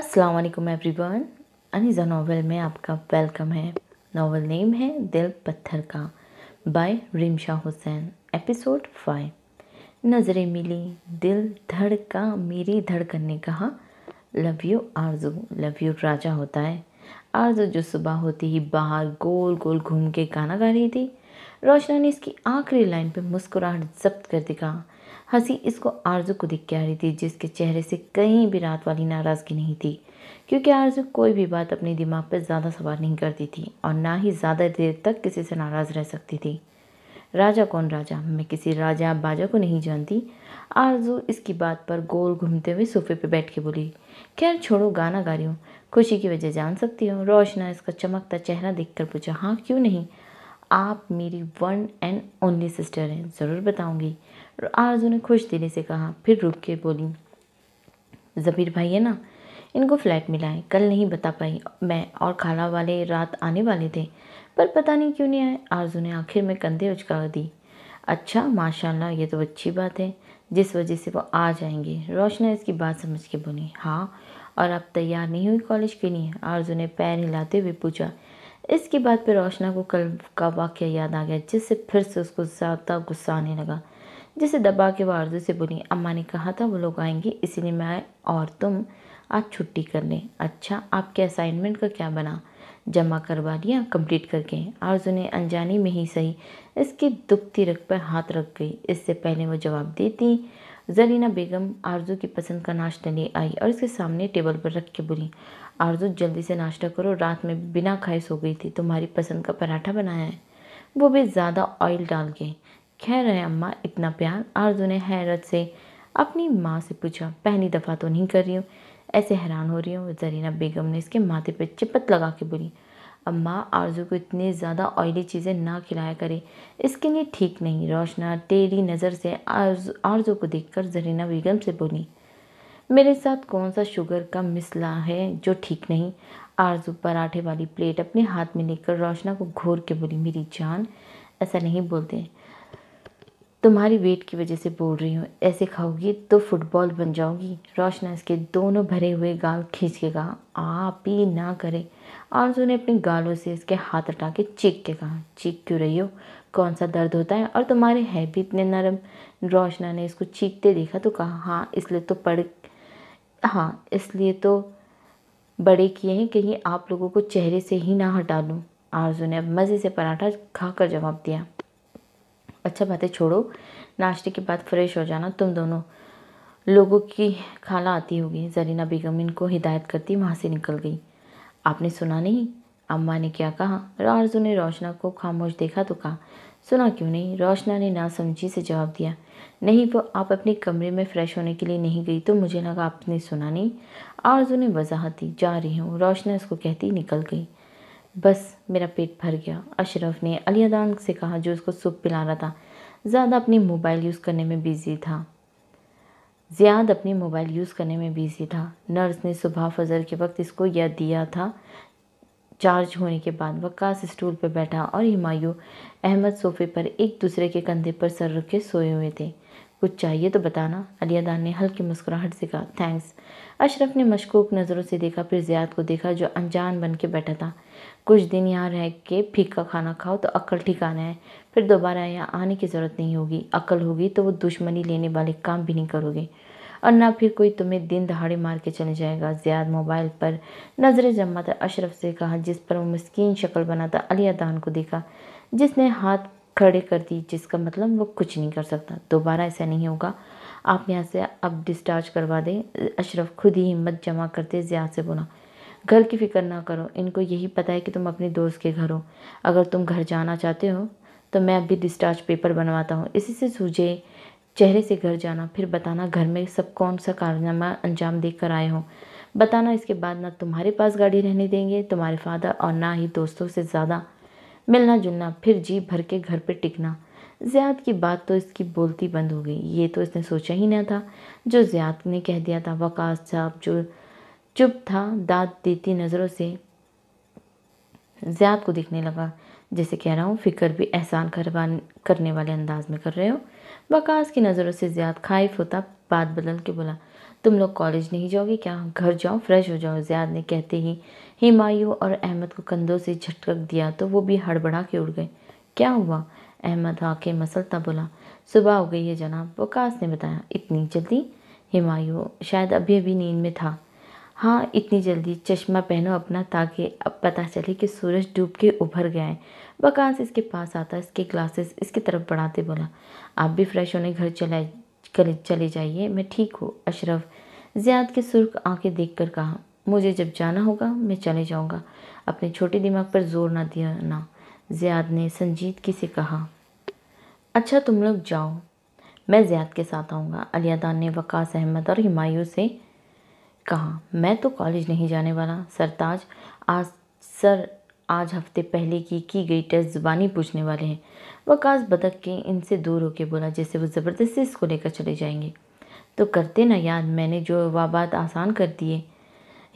अस्सलाम वालेकुम everyone Aniza novel में आपका वेलकम है नावल नेम है दिल पत्थर का by Rimsha Hussain episode five नज़रें मिली दिल धड़का मेरी धड़कन ने कहा love you Arzoo love you राजा होता है आरजू जो सुबह होती ही बाहर गोल गोल घूम के गाना गा रही थी रोशना ने इसकी आखिरी लाइन पर मुस्कुराहट जब्त कर दिखा हंसी इसको आरजू को दिख के आ रही थी जिसके चेहरे से कहीं भी रात वाली नाराज़गी नहीं थी क्योंकि आरजू कोई भी बात अपने दिमाग पर ज़्यादा सवार नहीं करती थी और ना ही ज़्यादा देर तक किसी से नाराज़ रह सकती थी राजा कौन राजा मैं किसी राजा बाजा को नहीं जानती आरजू इसकी बात पर गोल घूमते हुए सोफे पर बैठ के बोली खैर छोड़ो गाना गा रही हूँ खुशी की वजह जान सकती हूँ रोशना इसका चमकता चेहरा कर पूछा हाँ क्यों नहीं आप मेरी वन एंड ओनली सिस्टर हैं ज़रूर बताऊँगी आरजू ने खुश दिली से कहा फिर रुक के बोली ज़बीर भाई है ना इनको फ्लैट मिला है कल नहीं बता पाई मैं और खाला वाले रात आने वाले थे पर पता नहीं क्यों नहीं आए आरजू ने आखिर में कंधे उचका दी अच्छा माशाल्लाह ये तो अच्छी बात है जिस वजह से वो आ जाएंगे रोशना इसकी बात समझ के बोली हाँ और आप तैयार नहीं हुई कॉलेज के लिए आरजू ने पैर हिलाते हुए पूछा इसकी बात पर रोशना को कल का वाक्य याद आ गया जिससे फिर से उसको ज़्यादा गुस्सा आने लगा जिसे दबा के बारजू से बोली अम्मा ने कहा था वो लोग आएंगे इसीलिए मैं और तुम आज छुट्टी कर लें अच्छा आपके असाइनमेंट का क्या बना जमा करवा लिया कंप्लीट करके आरजू ने अनजानी में ही सही इसके दुखती रख पर हाथ रख गई इससे पहले वो जवाब देती जरीना बेगम आरजू की पसंद का नाश्ता ले आई और इसके सामने टेबल पर रख के बोली आरजू जल्दी से नाश्ता करो रात में बिना खाए सो गई थी तुम्हारी पसंद का पराठा बनाया है वो भी ज़्यादा ऑयल डाल के खैर है अम्मा इतना प्यार आरजू ने हैरत से अपनी माँ से पूछा पहली दफ़ा तो नहीं कर रही हूँ ऐसे हैरान हो रही हूँ जरीना बेगम ने इसके माथे पर चिपत लगा के बोली अम्मा आरजू को इतनी ज़्यादा ऑयली चीज़ें ना खिलाया करें इसके लिए ठीक नहीं रोशना टेढ़ी नज़र से आरजू आरजू को देखकर जरीना बेगम से बोली मेरे साथ कौन सा शुगर का मिसला है जो ठीक नहीं आरजू पराठे वाली प्लेट अपने हाथ में लेकर रोशना को घोर के बोली मेरी जान ऐसा नहीं बोलते तुम्हारी वेट की वजह से बोल रही हूँ ऐसे खाओगी तो फुटबॉल बन जाओगी रोशना इसके दोनों भरे हुए गाल खींच के कहा आप ही ना करें आंसू ने अपने गालों से इसके हाथ हटा के चीख के कहा चीख क्यों रही हो कौन सा दर्द होता है और तुम्हारे है भी इतने नरम रोशना ने इसको चीखते देखा तो कहा हाँ इसलिए तो पड़ हाँ इसलिए तो बड़े किए हैं कहीं आप लोगों को चेहरे से ही ना हटा लूँ आरजू ने अब मज़े से पराठा खाकर जवाब दिया अच्छा बातें छोड़ो नाश्ते के बाद फ्रेश हो जाना तुम दोनों लोगों की खाला आती होगी जरीना बेगम इनको हिदायत करती वहाँ से निकल गई आपने सुना नहीं अम्मा ने क्या कहा राजू ने रोशना को खामोश देखा तो कहा सुना क्यों नहीं रोशना ने ना समझी से जवाब दिया नहीं वो आप अपने कमरे में फ़्रेश होने के लिए नहीं गई तो मुझे लगा आपने सुना नहीं आरजू ने वजाहत दी जा रही हूँ रोशना उसको कहती निकल गई बस मेरा पेट भर गया अशरफ ने अलियादान से कहा जो उसको सूप पिला रहा था ज़्यादा अपनी मोबाइल यूज़ करने में बिज़ी था ज़्याद अपनी मोबाइल यूज़ करने में बिज़ी था नर्स ने सुबह फजर के वक्त इसको यह दिया था चार्ज होने के बाद वक्स स्टूल पर बैठा और हिमायू अहमद सोफे पर एक दूसरे के कंधे पर सर रख के सोए हुए थे कुछ चाहिए तो बताना अलियादान ने हल्की मुस्कुराहट से कहा थैंक्स अशरफ ने मशकूक नज़रों से देखा फिर ज़ियाद को देखा जो अनजान बन के बैठा था कुछ दिन यहाँ रह के फीका खाना खाओ तो अक्ल ठिकाना है फिर दोबारा यहाँ आने की ज़रूरत नहीं होगी अक्ल होगी तो वो दुश्मनी लेने वाले काम भी नहीं करोगे और ना फिर कोई तुम्हें दिन दहाड़े मार के चले जाएगा ज़्याद मोबाइल पर नज़रें था अशरफ से कहा जिस पर वो मस्किन शक्ल बना था अली अदान को देखा जिसने हाथ खड़े कर दी जिसका मतलब वो कुछ नहीं कर सकता दोबारा ऐसा नहीं होगा आप यहाँ से अब डिस्चार्ज करवा दें अशरफ खुद ही हिम्मत जमा करते ज़्या से बोला घर की फ़िक्र ना करो इनको यही पता है कि तुम अपने दोस्त के घर हो अगर तुम घर जाना चाहते हो तो मैं अभी डिस्चार्ज पेपर बनवाता हूँ इसी से सूझे चेहरे से घर जाना फिर बताना घर में सब कौन सा कारनामा अंजाम देख कर आए हों बताना इसके बाद ना तुम्हारे पास गाड़ी रहने देंगे तुम्हारे फादर और ना ही दोस्तों से ज़्यादा मिलना जुलना फिर जी भर के घर पर टिकना ज़ियाद की बात तो इसकी बोलती बंद हो गई ये तो इसने सोचा ही ना था जो ज़ियाद ने कह दिया था वकास साहब जो चुप था दाद देती नज़रों से ज़ियाद को देखने लगा जैसे कह रहा हूँ फ़िक्र भी एहसान करवान करने वाले अंदाज में कर रहे हो वकास की नज़रों से ज़्याद खाइफ होता बात बदल के बोला तुम लोग कॉलेज नहीं जाओगे क्या घर जाओ फ्रेश हो जाओ ज़्याद ने कहते ही हिमायू और अहमद को कंधों से झटक दिया तो वो भी हड़बड़ा के उड़ गए क्या हुआ अहमद आके मसलता बोला सुबह हो गई है जनाब वकास ने बताया इतनी जल्दी हिमायू शायद अभी अभी नींद में था हाँ इतनी जल्दी चश्मा पहनो अपना ताकि अब पता चले कि सूरज डूब के उभर गया है वकास इसके पास आता इसके ग्लासेस इसकी तरफ बढ़ाते बोला आप भी फ्रेश होने घर चला चले जाइए मैं ठीक हूँ अशरफ ज़ियाद के सुर्ख आंखें देख कर कहा मुझे जब जाना होगा मैं चले जाऊँगा अपने छोटे दिमाग पर जोर ना दिया ना ज़ियाद ने संजीदगी से कहा अच्छा तुम लोग जाओ मैं ज़ियाद के साथ आऊँगा अलियादान ने वकास अहमद और हमायूं से कहा मैं तो कॉलेज नहीं जाने वाला सरताज आज सर आज हफ्ते पहले की की गई टेस्ट ज़ुबानी पूछने वाले हैं वकास बदक के इनसे दूर होके बोला जैसे वो ज़बरदस्ती इसको लेकर चले जाएंगे तो करते ना याद मैंने जो वाबाद आसान कर दिए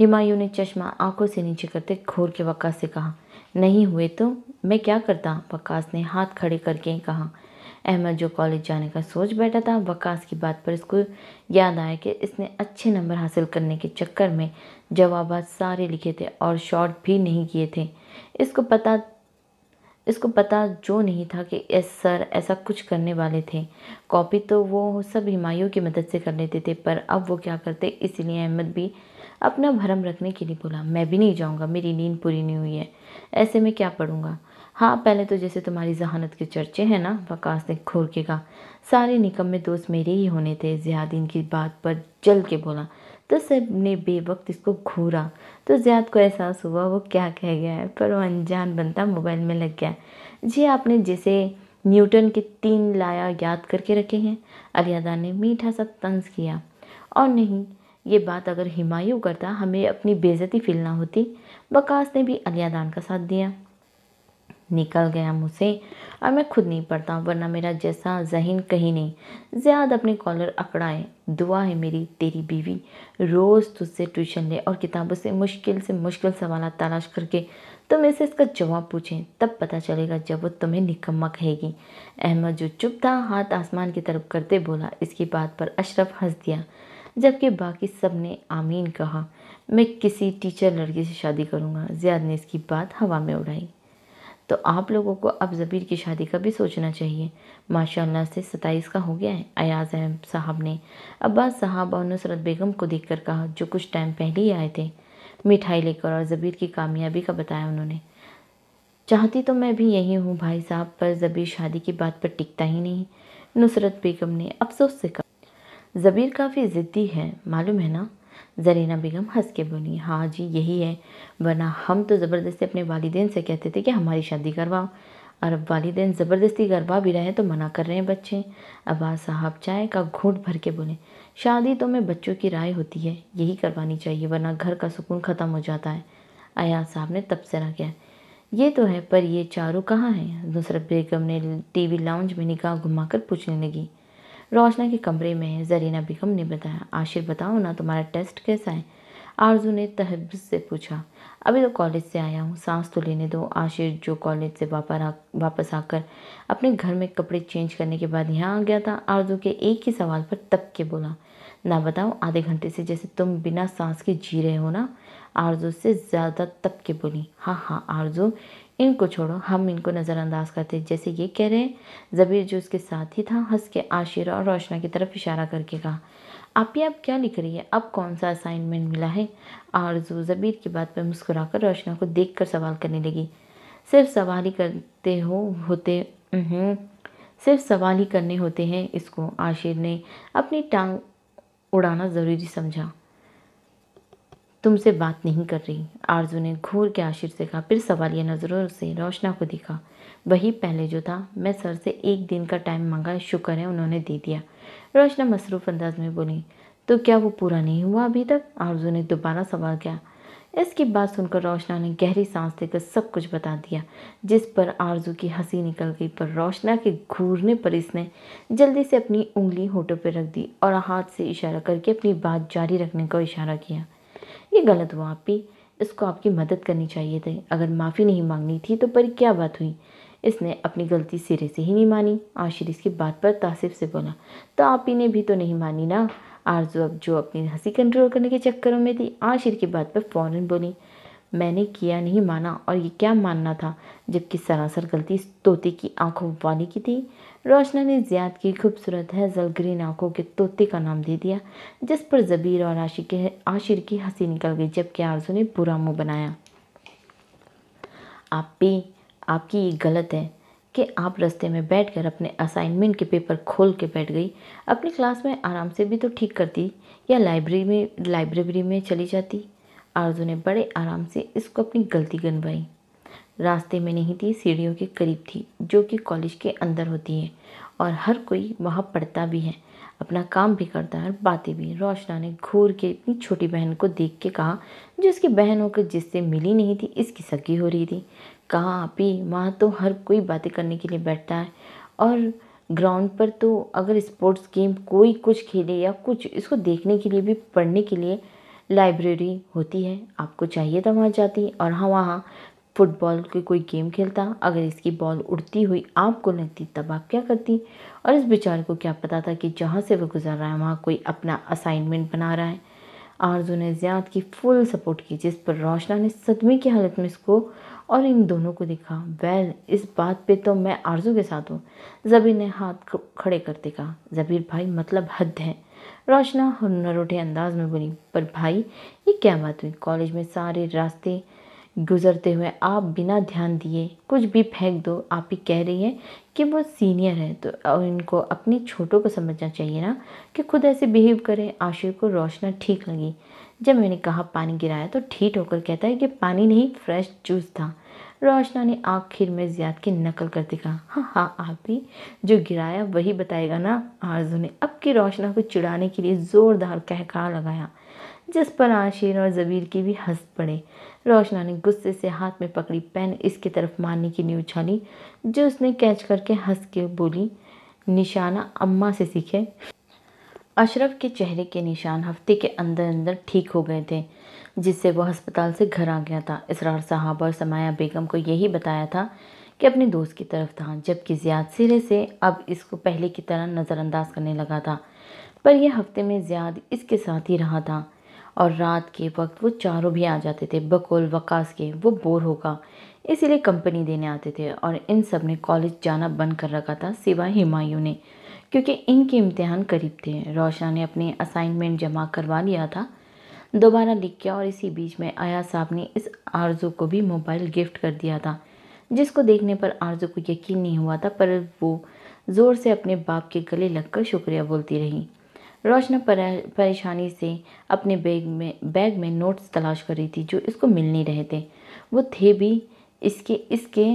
हमायूँ ने चश्मा आंखों से नीचे करते घोर के वक्स से कहा नहीं हुए तो मैं क्या करता वकास ने हाथ खड़े करके कहा अहमद जो कॉलेज जाने का सोच बैठा था वकास की बात पर इसको याद आया कि इसने अच्छे नंबर हासिल करने के चक्कर में जवाब सारे लिखे थे और शॉर्ट भी नहीं किए थे इसको पता इसको पता जो नहीं था कि एस सर ऐसा कुछ करने वाले थे कॉपी तो वो सब हिमायों की मदद से कर लेते थे पर अब वो क्या करते इसीलिए अहमद भी अपना भरम रखने के लिए बोला मैं भी नहीं जाऊँगा मेरी नींद पूरी नहीं हुई है ऐसे में क्या पढ़ूँगा हाँ पहले तो जैसे तुम्हारी जहानत के चर्चे हैं ना वकास ने के का सारे में दोस्त मेरे ही होने थे जियाद इनकी बात पर जल के बोला तो सब ने बेवक्त इसको घूरा तो ज़्याद को एहसास हुआ वो क्या कह गया है पर वो अनजान बनता मोबाइल में लग गया जी आपने जैसे न्यूटन के तीन लाया याद करके रखे हैं अलियादा ने मीठा सा तंज किया और नहीं ये बात अगर हिमायू करता हमें अपनी बेजती फील ना होती बकास ने भी अलियादान का साथ दिया निकल गया मुझसे और मैं खुद नहीं पढ़ता वरना मेरा जैसा जहन कहीं नहीं ज़्याद अपने कॉलर अकड़ाए दुआ है मेरी तेरी बीवी रोज़ तुझसे ट्यूशन ले और किताबों से मुश्किल से मुश्किल सवाल तलाश करके तुम इसे इसका जवाब पूछें तब पता चलेगा जब वो तुम्हें निकम्मा कहेगी अहमद जो चुप था हाथ आसमान की तरफ करते बोला इसकी बात पर अशरफ हंस दिया जबकि बाकी सब ने आमीन कहा मैं किसी टीचर लड़की से शादी करूँगा ज़ियाद ने इसकी बात हवा में उड़ाई तो आप लोगों को अब ज़बीर की शादी का भी सोचना चाहिए माशाल्लाह से सताईस का हो गया है अयाज अहम साहब ने अब्बास साहब और नुसरत बेगम को देखकर कहा जो कुछ टाइम पहले ही आए थे मिठाई लेकर और ज़बीर की कामयाबी का बताया उन्होंने चाहती तो मैं भी यही हूँ भाई साहब पर ज़बीर शादी की बात पर टिकता ही नहीं नुसरत बेगम ने अफसोस से कहा ज़बीर काफ़ी ज़िद्दी है मालूम है ना जरीना बेगम हंस के बोली हाँ जी यही है वरना हम तो ज़बरदस्ती अपने वालदेन से कहते थे कि हमारी शादी करवाओ और अब वालदेन ज़बरदस्ती करवा भी रहे हैं तो मना कर रहे हैं बच्चे अब्बास साहब चाय का घूट भर के बोले शादी तो में बच्चों की राय होती है यही करवानी चाहिए वरना घर का सुकून ख़त्म हो जाता है अयाज साहब ने तबसरा किया ये तो है पर ये चारों कहाँ हैं नुसरत बेगम ने टीवी लाउंज में निकाह घुमाकर पूछने लगी रोशना के कमरे में है जरीना बिकम ने बताया आशिर बताओ ना तुम्हारा टेस्ट कैसा है आरजू ने तहब से पूछा अभी तो कॉलेज से आया हूँ सांस तो लेने दो आशिर जो कॉलेज से वापस आकर अपने घर में कपड़े चेंज करने के बाद यहाँ आ गया था आरजू के एक ही सवाल पर तब के बोला ना बताओ आधे घंटे से जैसे तुम बिना सांस के जी रहे हो ना आरजू से ज़्यादा तब के बोली हाँ हाँ आरजू इनको छोड़ो हम इनको नज़रअंदाज करते जैसे ये कह रहे हैं ज़बीर जो उसके साथ ही था हंस के आशिर और रोशना की तरफ इशारा करके कहा आप ये अब क्या लिख रही है अब कौन सा असाइनमेंट मिला है आरजू ज़बीर की बात पर मुस्कुरा कर रोशना को देख कर सवाल करने लगी सिर्फ सवाल ही करते हो होते सिर्फ सवाल ही करने होते हैं इसको आशिर ने अपनी टांग उड़ाना ज़रूरी समझा तुमसे बात नहीं कर रही आरजू ने घूर के आशिर से कहा फिर सवालिया नज़रों से रोशना को दिखा वही पहले जो था मैं सर से एक दिन का टाइम मांगा शुक्र है उन्होंने दे दिया रोशना मसरूफ अंदाज में बोली तो क्या वो पूरा नहीं हुआ अभी तक आरजू ने दोबारा सवाल किया इसकी बात सुनकर रोशना ने गहरी सांस लेकर सब कुछ बता दिया जिस पर आरजू की हंसी निकल गई पर रोशना के घूरने पर इसने जल्दी से अपनी उंगली होठों पर रख दी और हाथ से इशारा करके अपनी बात जारी रखने का इशारा किया ये गलत हुआ आप पे इसको आपकी मदद करनी चाहिए थी अगर माफ़ी नहीं मांगनी थी तो पर क्या बात हुई इसने अपनी गलती सिरे से ही नहीं मानी आशिर इसकी बात पर तासिफ से बोला तो आप ही ने भी तो नहीं मानी ना आरजू अब जो अपनी हंसी कंट्रोल करने के चक्करों में थी आशिर की बात पर फ़ौरन बोली मैंने किया नहीं माना और ये क्या मानना था जबकि सरासर गलती तोते की आंखों वाली की थी रोशना ने ज़ियाद की खूबसूरत जल ग्रीन आंखों के तोते का नाम दे दिया जिस पर ज़बीर और आशिक के आशिर की हंसी निकल गई जबकि आरजू ने बुरा मुंह बनाया आप भी आपकी ये गलत है कि आप रास्ते में बैठकर अपने असाइनमेंट के पेपर खोल के बैठ गई अपनी क्लास में आराम से भी तो ठीक करती या लाइब्रेरी में लाइब्रेरी में चली जाती आरजू ने बड़े आराम से इसको अपनी गलती गनवाई रास्ते में नहीं थी सीढ़ियों के करीब थी जो कि कॉलेज के अंदर होती है और हर कोई वहाँ पढ़ता भी है अपना काम भी करता है और बातें भी रोशना ने घूर के अपनी छोटी बहन को देख के कहा जो उसकी बहन होकर जिससे मिली नहीं थी इसकी सगी हो रही थी कहाँ आप ही वहाँ तो हर कोई बातें करने के लिए बैठता है और ग्राउंड पर तो अगर स्पोर्ट्स गेम कोई कुछ खेले या कुछ इसको देखने के लिए भी पढ़ने के लिए लाइब्रेरी होती है आपको चाहिए तो वहाँ जाती और हाँ वहाँ फुटबॉल की कोई गेम खेलता अगर इसकी बॉल उड़ती हुई आपको लगती तब आप क्या करती और इस बेचारे को क्या पता था कि जहाँ से वह गुजर रहा है वहाँ कोई अपना असाइनमेंट बना रहा है आरजू ने ज़्यादा की फुल सपोर्ट की जिस पर रोशना ने सदमे की हालत में इसको और इन दोनों को देखा वेल इस बात पे तो मैं आरजू के साथ हूँ जबीर ने हाथ खड़े करते कहा जबीर भाई मतलब हद है रोशना उठे अंदाज में बोली पर भाई ये क्या बात हुई कॉलेज में सारे रास्ते गुजरते हुए आप बिना ध्यान दिए कुछ भी फेंक दो आप ही कह रही हैं कि वो सीनियर है तो इनको अपने छोटों को समझना चाहिए ना कि खुद ऐसे बिहेव करें आशिर को रोशना ठीक लगी जब मैंने कहा पानी गिराया तो ठीक होकर कहता है कि पानी नहीं फ्रेश जूस था रोशना ने आखिर में ज़ियाद की नकल करते कहा हाँ हाँ आप भी जो गिराया वही बताएगा ना आरजू ने अब की रोशना को चिढ़ाने के लिए ज़ोरदार कहका लगाया जिस पर आशीर और ज़बीर की भी हंस पड़े रोशना ने गुस्से से हाथ में पकड़ी पेन इसकी तरफ मारने की नींव छाली जो उसने कैच करके हंस के बोली निशाना अम्मा से सीखे अशरफ के चेहरे के निशान हफ्ते के अंदर अंदर ठीक हो गए थे जिससे वह अस्पताल से घर आ गया था इसरार साहब और समाया बेगम को यही बताया था कि अपने दोस्त की तरफ था जबकि ज़्याद सिरे से अब इसको पहले की तरह नज़रअंदाज करने लगा था पर यह हफ्ते में ज़्याद इसके साथ ही रहा था और रात के वक्त वो चारों भी आ जाते थे बकौल वकास के वो बोर होगा इसीलिए कंपनी देने आते थे और इन सब ने कॉलेज जाना बंद कर रखा था सिवा हिमायू ने क्योंकि इनके इम्तिहान करीब थे रोशना ने अपने असाइनमेंट जमा करवा लिया था दोबारा लिख गया और इसी बीच में आया साहब ने इस आरजू को भी मोबाइल गिफ्ट कर दिया था जिसको देखने पर आरजू को यकीन नहीं हुआ था पर वो ज़ोर से अपने बाप के गले लगकर शुक्रिया बोलती रही रोशना परेशानी से अपने बैग में बैग में नोट्स तलाश कर रही थी जो इसको मिल नहीं रहे थे वो थे भी इसके इसके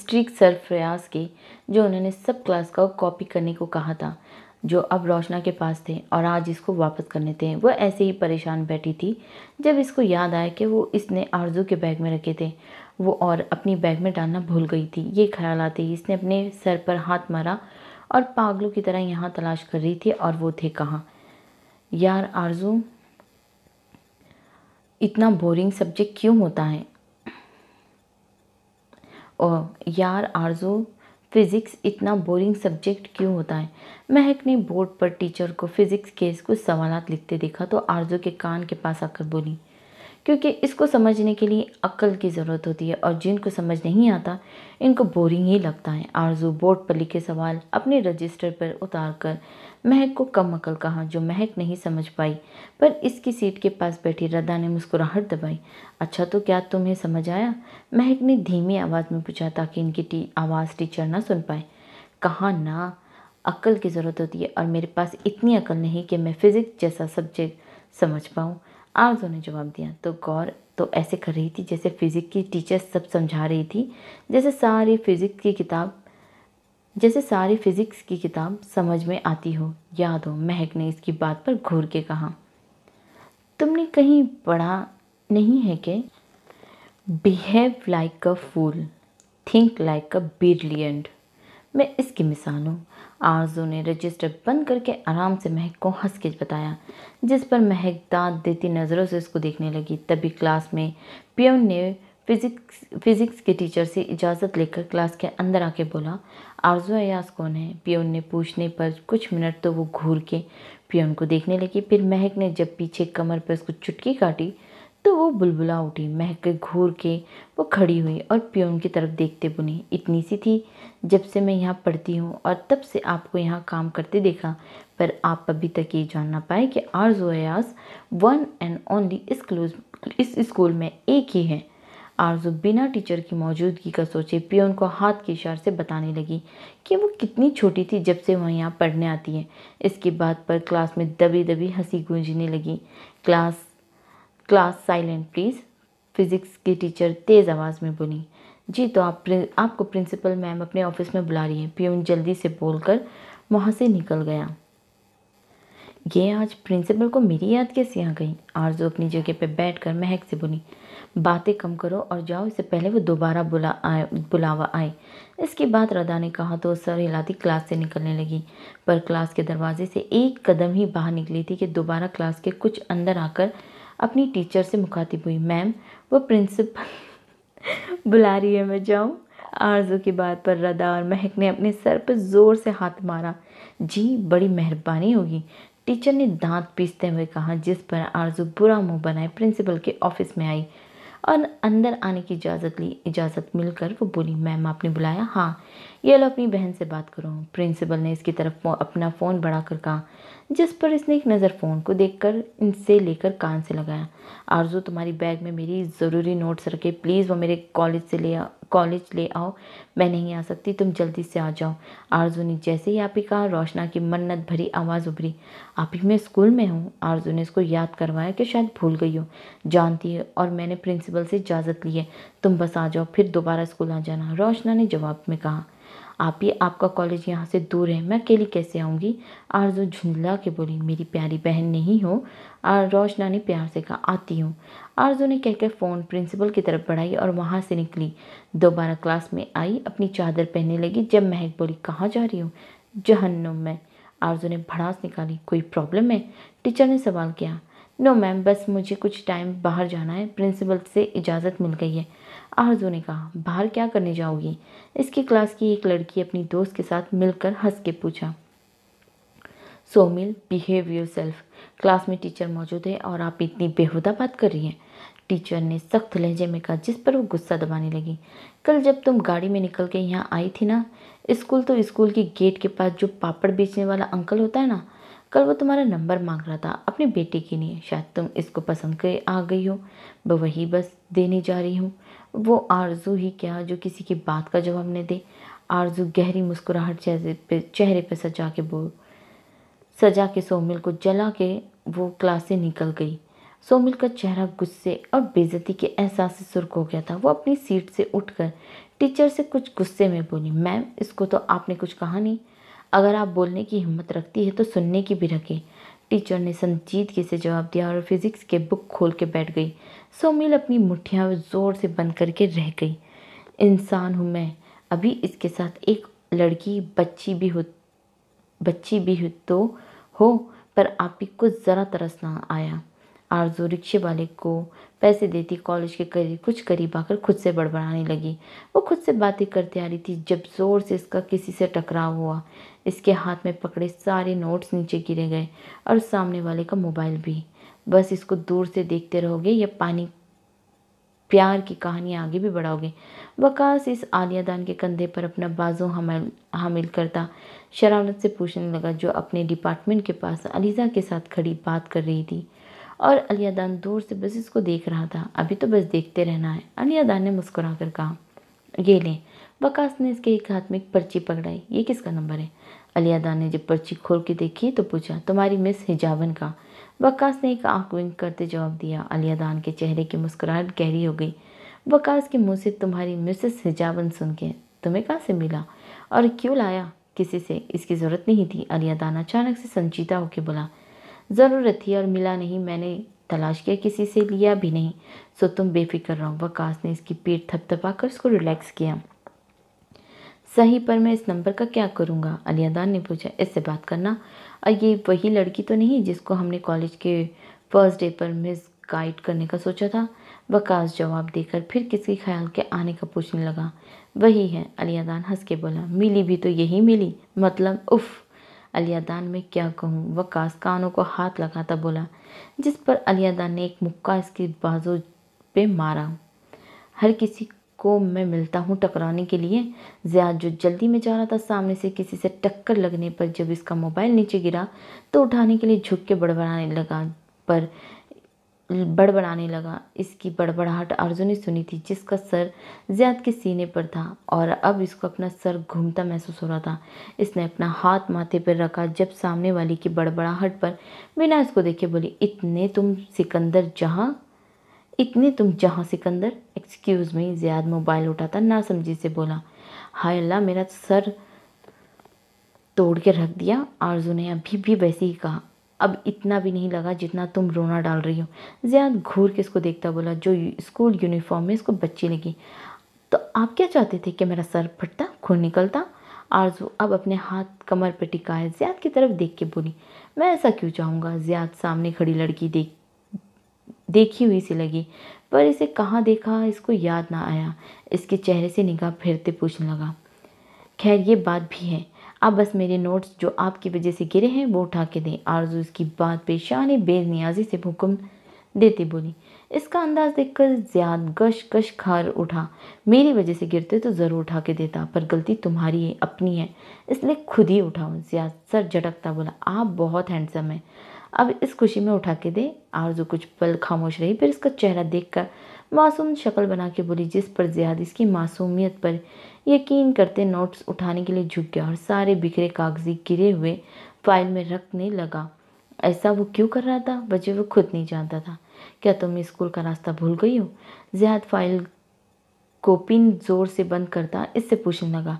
स्ट्रिक सरफ्रयास के जो उन्होंने सब क्लास का कॉपी करने को कहा था जो अब रोशना के पास थे और आज इसको वापस करने थे वह ऐसे ही परेशान बैठी थी जब इसको याद आया कि वो इसने आरजू के बैग में रखे थे वो और अपनी बैग में डालना भूल गई थी ये ख्याल आते ही इसने अपने सर पर हाथ मारा और पागलों की तरह यहाँ तलाश कर रही थी और वो थे कहाँ यार आरजू इतना बोरिंग सब्जेक्ट क्यों होता है ओ यार आरजू फ़िज़िक्स इतना बोरिंग सब्जेक्ट क्यों होता है महक ने बोर्ड पर टीचर को फिज़िक्स के कुछ सवाल लिखते देखा तो आरजू के कान के पास आकर बोली क्योंकि इसको समझने के लिए अक्ल की ज़रूरत होती है और जिनको समझ नहीं आता इनको बोरिंग ही लगता है आरजू बोर्ड पर लिखे सवाल अपने रजिस्टर पर उतार कर महक को कम अकल कहा जो महक नहीं समझ पाई पर इसकी सीट के पास बैठी रदा ने मुस्कुराहट दबाई अच्छा तो क्या तुम्हें समझ आया महक ने धीमी आवाज़ में पूछा ताकि इनकी टी आवाज़ टीचर ना सुन पाए कहा ना अक्ल की ज़रूरत होती है और मेरे पास इतनी अकल नहीं कि मैं फ़िज़िक्स जैसा सब्जेक्ट समझ पाऊँ आरज़ू ने जवाब दिया तो गौर तो ऐसे कर रही थी जैसे फ़िज़िक की टीचर सब समझा रही थी जैसे सारी फ़िज़िक्स की किताब जैसे सारी फ़िज़िक्स की किताब समझ में आती हो याद हो महक ने इसकी बात पर घूर के कहा तुमने कहीं पढ़ा नहीं है कि behave like a fool think like a brilliant मैं इसकी मिसाल हूँ आरजू ने रजिस्टर बंद करके आराम से महक को हंस के बताया जिस पर महक दाँत देती नज़रों से उसको देखने लगी तभी क्लास में पियन ने फिज़िक्स फिज़िक्स के टीचर से इजाज़त लेकर क्लास के अंदर आके बोला आरजू अयास कौन है पियोन ने पूछने पर कुछ मिनट तो वो घूर के पियन को देखने लगी फिर महक ने जब पीछे कमर पर उसको चुटकी काटी तो वो बुलबुला उठी महक घूर के वो खड़ी हुई और पियन की तरफ देखते बुनी इतनी सी थी जब से मैं यहाँ पढ़ती हूँ और तब से आपको यहाँ काम करते देखा पर आप अभी तक ये जान ना पाए कि Arzoo Ayaz one and only is close इस स्कूल में एक ही है आरजू बिना टीचर की मौजूदगी का सोचे पियोन को हाथ के इशारे से बताने लगी कि वो कितनी छोटी थी जब से वह यहाँ पढ़ने आती है इसके बाद पर क्लास में दबी दबी हंसी गूंजने लगी class class silent please physics की टीचर तेज़ आवाज़ में बोली जी तो आप आपको प्रिंसिपल मैम अपने ऑफिस में बुला रही हैं प्यून जल्दी से बोलकर वहाँ से निकल गया ये आज प्रिंसिपल को मेरी याद कैसे आ गई आरजू अपनी जगह पर बैठ कर महक से बोली बातें कम करो और जाओ इससे पहले वो दोबारा बुला आए बुलावा आए इसके बाद रदा ने कहा तो सर हिलाती क्लास से निकलने लगी पर क्लास के दरवाजे से एक कदम ही बाहर निकली थी कि दोबारा क्लास के कुछ अंदर आकर अपनी टीचर से मुखातिब हुई मैम वो प्रिंसिपल बुला रही है मैं जाऊँ आरजू की बात पर रदा और महक ने अपने सर पर ज़ोर से हाथ मारा जी बड़ी मेहरबानी होगी टीचर ने दांत पीसते हुए कहा जिस पर आरजू बुरा मुंह बनाए प्रिंसिपल के ऑफिस में आई और अंदर आने की इजाज़त ली इजाज़त मिलकर वो बोली मैम आपने बुलाया हाँ ये लो अपनी बहन से बात करो प्रिंसिपल ने इसकी तरफ अपना फ़ोन बढ़ाकर कहा जिस पर इसने एक नज़र फ़ोन को देखकर इनसे लेकर कान से लगाया आरजू तुम्हारी बैग में मेरी ज़रूरी नोट्स रखे प्लीज़ वो मेरे कॉलेज से ले आ कॉलेज ले आओ मैं नहीं आ सकती तुम जल्दी से आ जाओ आरजू ने जैसे ही आप ही कहा रोशना की मन्नत भरी आवाज़ उभरी आप ही मैं स्कूल में हूँ आरजू ने इसको याद करवाया कि शायद भूल गई हो जानती है और मैंने प्रिंसिपल से इजाज़त ली है तुम बस आ जाओ फिर दोबारा स्कूल आ जाना रोशना ने जवाब में कहा आप ही आपका कॉलेज यहाँ से दूर है मैं अकेली कैसे आऊँगी आरजू झुंझला के बोली मेरी प्यारी बहन नहीं हो और रोशना ने प्यार से कहा आती हूँ आरजू ने कहकर फ़ोन प्रिंसिपल की तरफ बढ़ाई और वहाँ से निकली दोबारा क्लास में आई अपनी चादर पहनने लगी जब महक बोली कहाँ जा रही हूँ जहन्नुम में आरजू ने भड़ास निकाली कोई प्रॉब्लम है टीचर ने सवाल किया नो मैम बस मुझे कुछ टाइम बाहर जाना है प्रिंसिपल से इजाज़त मिल गई है आरजू ने कहा बाहर क्या करने जाओगी इसकी क्लास की एक लड़की अपनी दोस्त के साथ मिलकर हंस के पूछा Somil behave yourself class में टीचर मौजूद है और आप इतनी बेहुदा बात कर रही हैं टीचर ने सख्त लहजे में कहा जिस पर वो गुस्सा दबाने लगी कल जब तुम गाड़ी में निकल के यहाँ आई थी ना स्कूल तो स्कूल के गेट के पास जो पापड़ बेचने वाला अंकल होता है ना कल वो तुम्हारा नंबर मांग रहा था अपने बेटे के लिए शायद तुम इसको पसंद कर आ गई हो वही बस देने जा रही हूँ वो आरजू ही क्या जो किसी की बात का जवाब न दे आरजू गहरी मुस्कुराहट चेहरे पे चेहरे पे सजा के बोल सजा के सोमिल को जला के वो क्लास से निकल गई सोमिल का चेहरा गुस्से और बेजती के एहसास से सुर्ख हो गया था वो अपनी सीट से उठकर टीचर से कुछ गुस्से में बोली मैम इसको तो आपने कुछ कहा नहीं अगर आप बोलने की हिम्मत रखती है तो सुनने की भी रखें टीचर ने संजीदगी से जवाब दिया और फिज़िक्स के बुक खोल के बैठ गई सोमिल अपनी मुठ्ठियाँ ज़ोर से बंद करके रह गई इंसान हूँ मैं अभी इसके साथ एक लड़की बच्ची भी हो बच्ची भी हो तो हो पर आप ही कुछ ज़रा तरस ना आया आरजू रिक्शे वाले को पैसे देती कॉलेज के करीब कुछ करीब आकर खुद से बड़बड़ाने लगी वो खुद से बातें करते आ रही थी जब ज़ोर से इसका किसी से टकराव हुआ इसके हाथ में पकड़े सारे नोट्स नीचे गिरे गए और सामने वाले का मोबाइल भी बस इसको दूर से देखते रहोगे या पानी प्यार की कहानी आगे भी बढ़ाओगे वकास इस आलिया दान के कंधे पर अपना बाजू हमल हामिल करता शरारत से पूछने लगा जो अपने डिपार्टमेंट के पास अलीज़ा के साथ खड़ी बात कर रही थी और अलिया दान दूर से बस इसको देख रहा था अभी तो बस देखते रहना है अलिया दान ने मुस्कुरा कर कहा ये लें वकास ने इसके एक हाथ में एक पर्ची पकड़ाई ये किसका नंबर है अलिया दान ने जब पर्ची खोल के देखी तो पूछा तुम्हारी मिस हिजावन का वकास ने एक आंख विंक करते जवाब दिया अलिया दान के चेहरे की मुस्कुराहट गहरी हो गई वकास के मुंह से तुम्हारी मिसेस हिजाबन सुन के तुम्हें कहाँ से मिला और क्यों लाया किसी से इसकी ज़रूरत नहीं थी अलिया दान अचानक से संजीदा होकर बोला ज़रूरत थी और मिला नहीं मैंने तलाश किया किसी से लिया भी नहीं सो तुम बेफिक्र रहो वकास ने इसकी पीठ थपथपा कर उसको रिलैक्स किया सही पर मैं इस नंबर का क्या करूँगा अलियादान ने पूछा इससे बात करना और ये वही लड़की तो नहीं जिसको हमने कॉलेज के फर्स्ट डे पर मिस गाइड करने का सोचा था बकास जवाब देकर फिर किसी ख्याल के आने का पूछने लगा वही है अलियादान हंस के बोला मिली भी तो यही मिली मतलब उफ़ अलियादान में क्या कहूँ वकास कानों को हाथ लगाता बोला जिस पर अलियादान ने एक मुक्का इसके बाजू पे मारा हर किसी को मैं मिलता हूँ टकराने के लिए ज़ियाद जो जल्दी में जा रहा था सामने से किसी से टक्कर लगने पर जब इसका मोबाइल नीचे गिरा तो उठाने के लिए झुक के बड़बड़ाने लगा पर बड़बड़ाने लगा इसकी बड़बड़ाहट आरजू ने सुनी थी जिसका सर ज़ियाद के सीने पर था और अब इसको अपना सर घूमता महसूस हो रहा था इसने अपना हाथ माथे पर रखा जब सामने वाली की बड़बड़ाहट पर बिना इसको देखे बोली इतने तुम सिकंदर जहाँ इतने तुम जहाँ सिकंदर एक्सक्यूज़ में ज़्याद मोबाइल उठाता ना समझी से बोला हाय अल्लाह मेरा सर तोड़ के रख दिया आरजू ने अभी भी वैसे ही कहा अब इतना भी नहीं लगा जितना तुम रोना डाल रही हो ज़्यादा घूर के इसको देखता बोला जो स्कूल यूनिफॉर्म में इसको बच्ची लगी तो आप क्या चाहते थे कि मेरा सर फटता खून निकलता आरजू अब अपने हाथ कमर पर टिकाए ज़्याद की तरफ देख के बोली मैं ऐसा क्यों चाहूँगा ज़्याद सामने खड़ी लड़की देख देखी हुई सी लगी पर इसे कहाँ देखा इसको याद ना आया इसके चेहरे से निगाह फिरते पूछने लगा खैर ये बात भी है अब बस मेरे नोट्स जो आपकी वजह से गिरे हैं वो उठा के दें आरजू इसकी बात पे शान बेनियाजी से हुक्म देती बोली इसका अंदाज देखकर ज्याद गश गश खार उठा मेरी वजह से गिरते तो ज़रूर उठा के देता पर गलती तुम्हारी है अपनी है इसलिए खुद ही उठाओ ज्याद सर झटकता बोला आप बहुत हैंडसम हैं अब इस खुशी में उठा के दें आरजू कुछ पल खामोश रही फिर इसका चेहरा देखकर मासूम शक्ल बना के बोली जिस पर ज्याद इसकी मासूमियत पर यकीन करते नोट्स उठाने के लिए झुक गया और सारे बिखरे कागजी गिरे हुए फाइल में रखने लगा ऐसा वो क्यों कर रहा था बच्चे वो खुद नहीं जानता था क्या तुम स्कूल का रास्ता भूल गई हो ज्याद फाइल को पिन जोर से बंद करता इससे पूछने लगा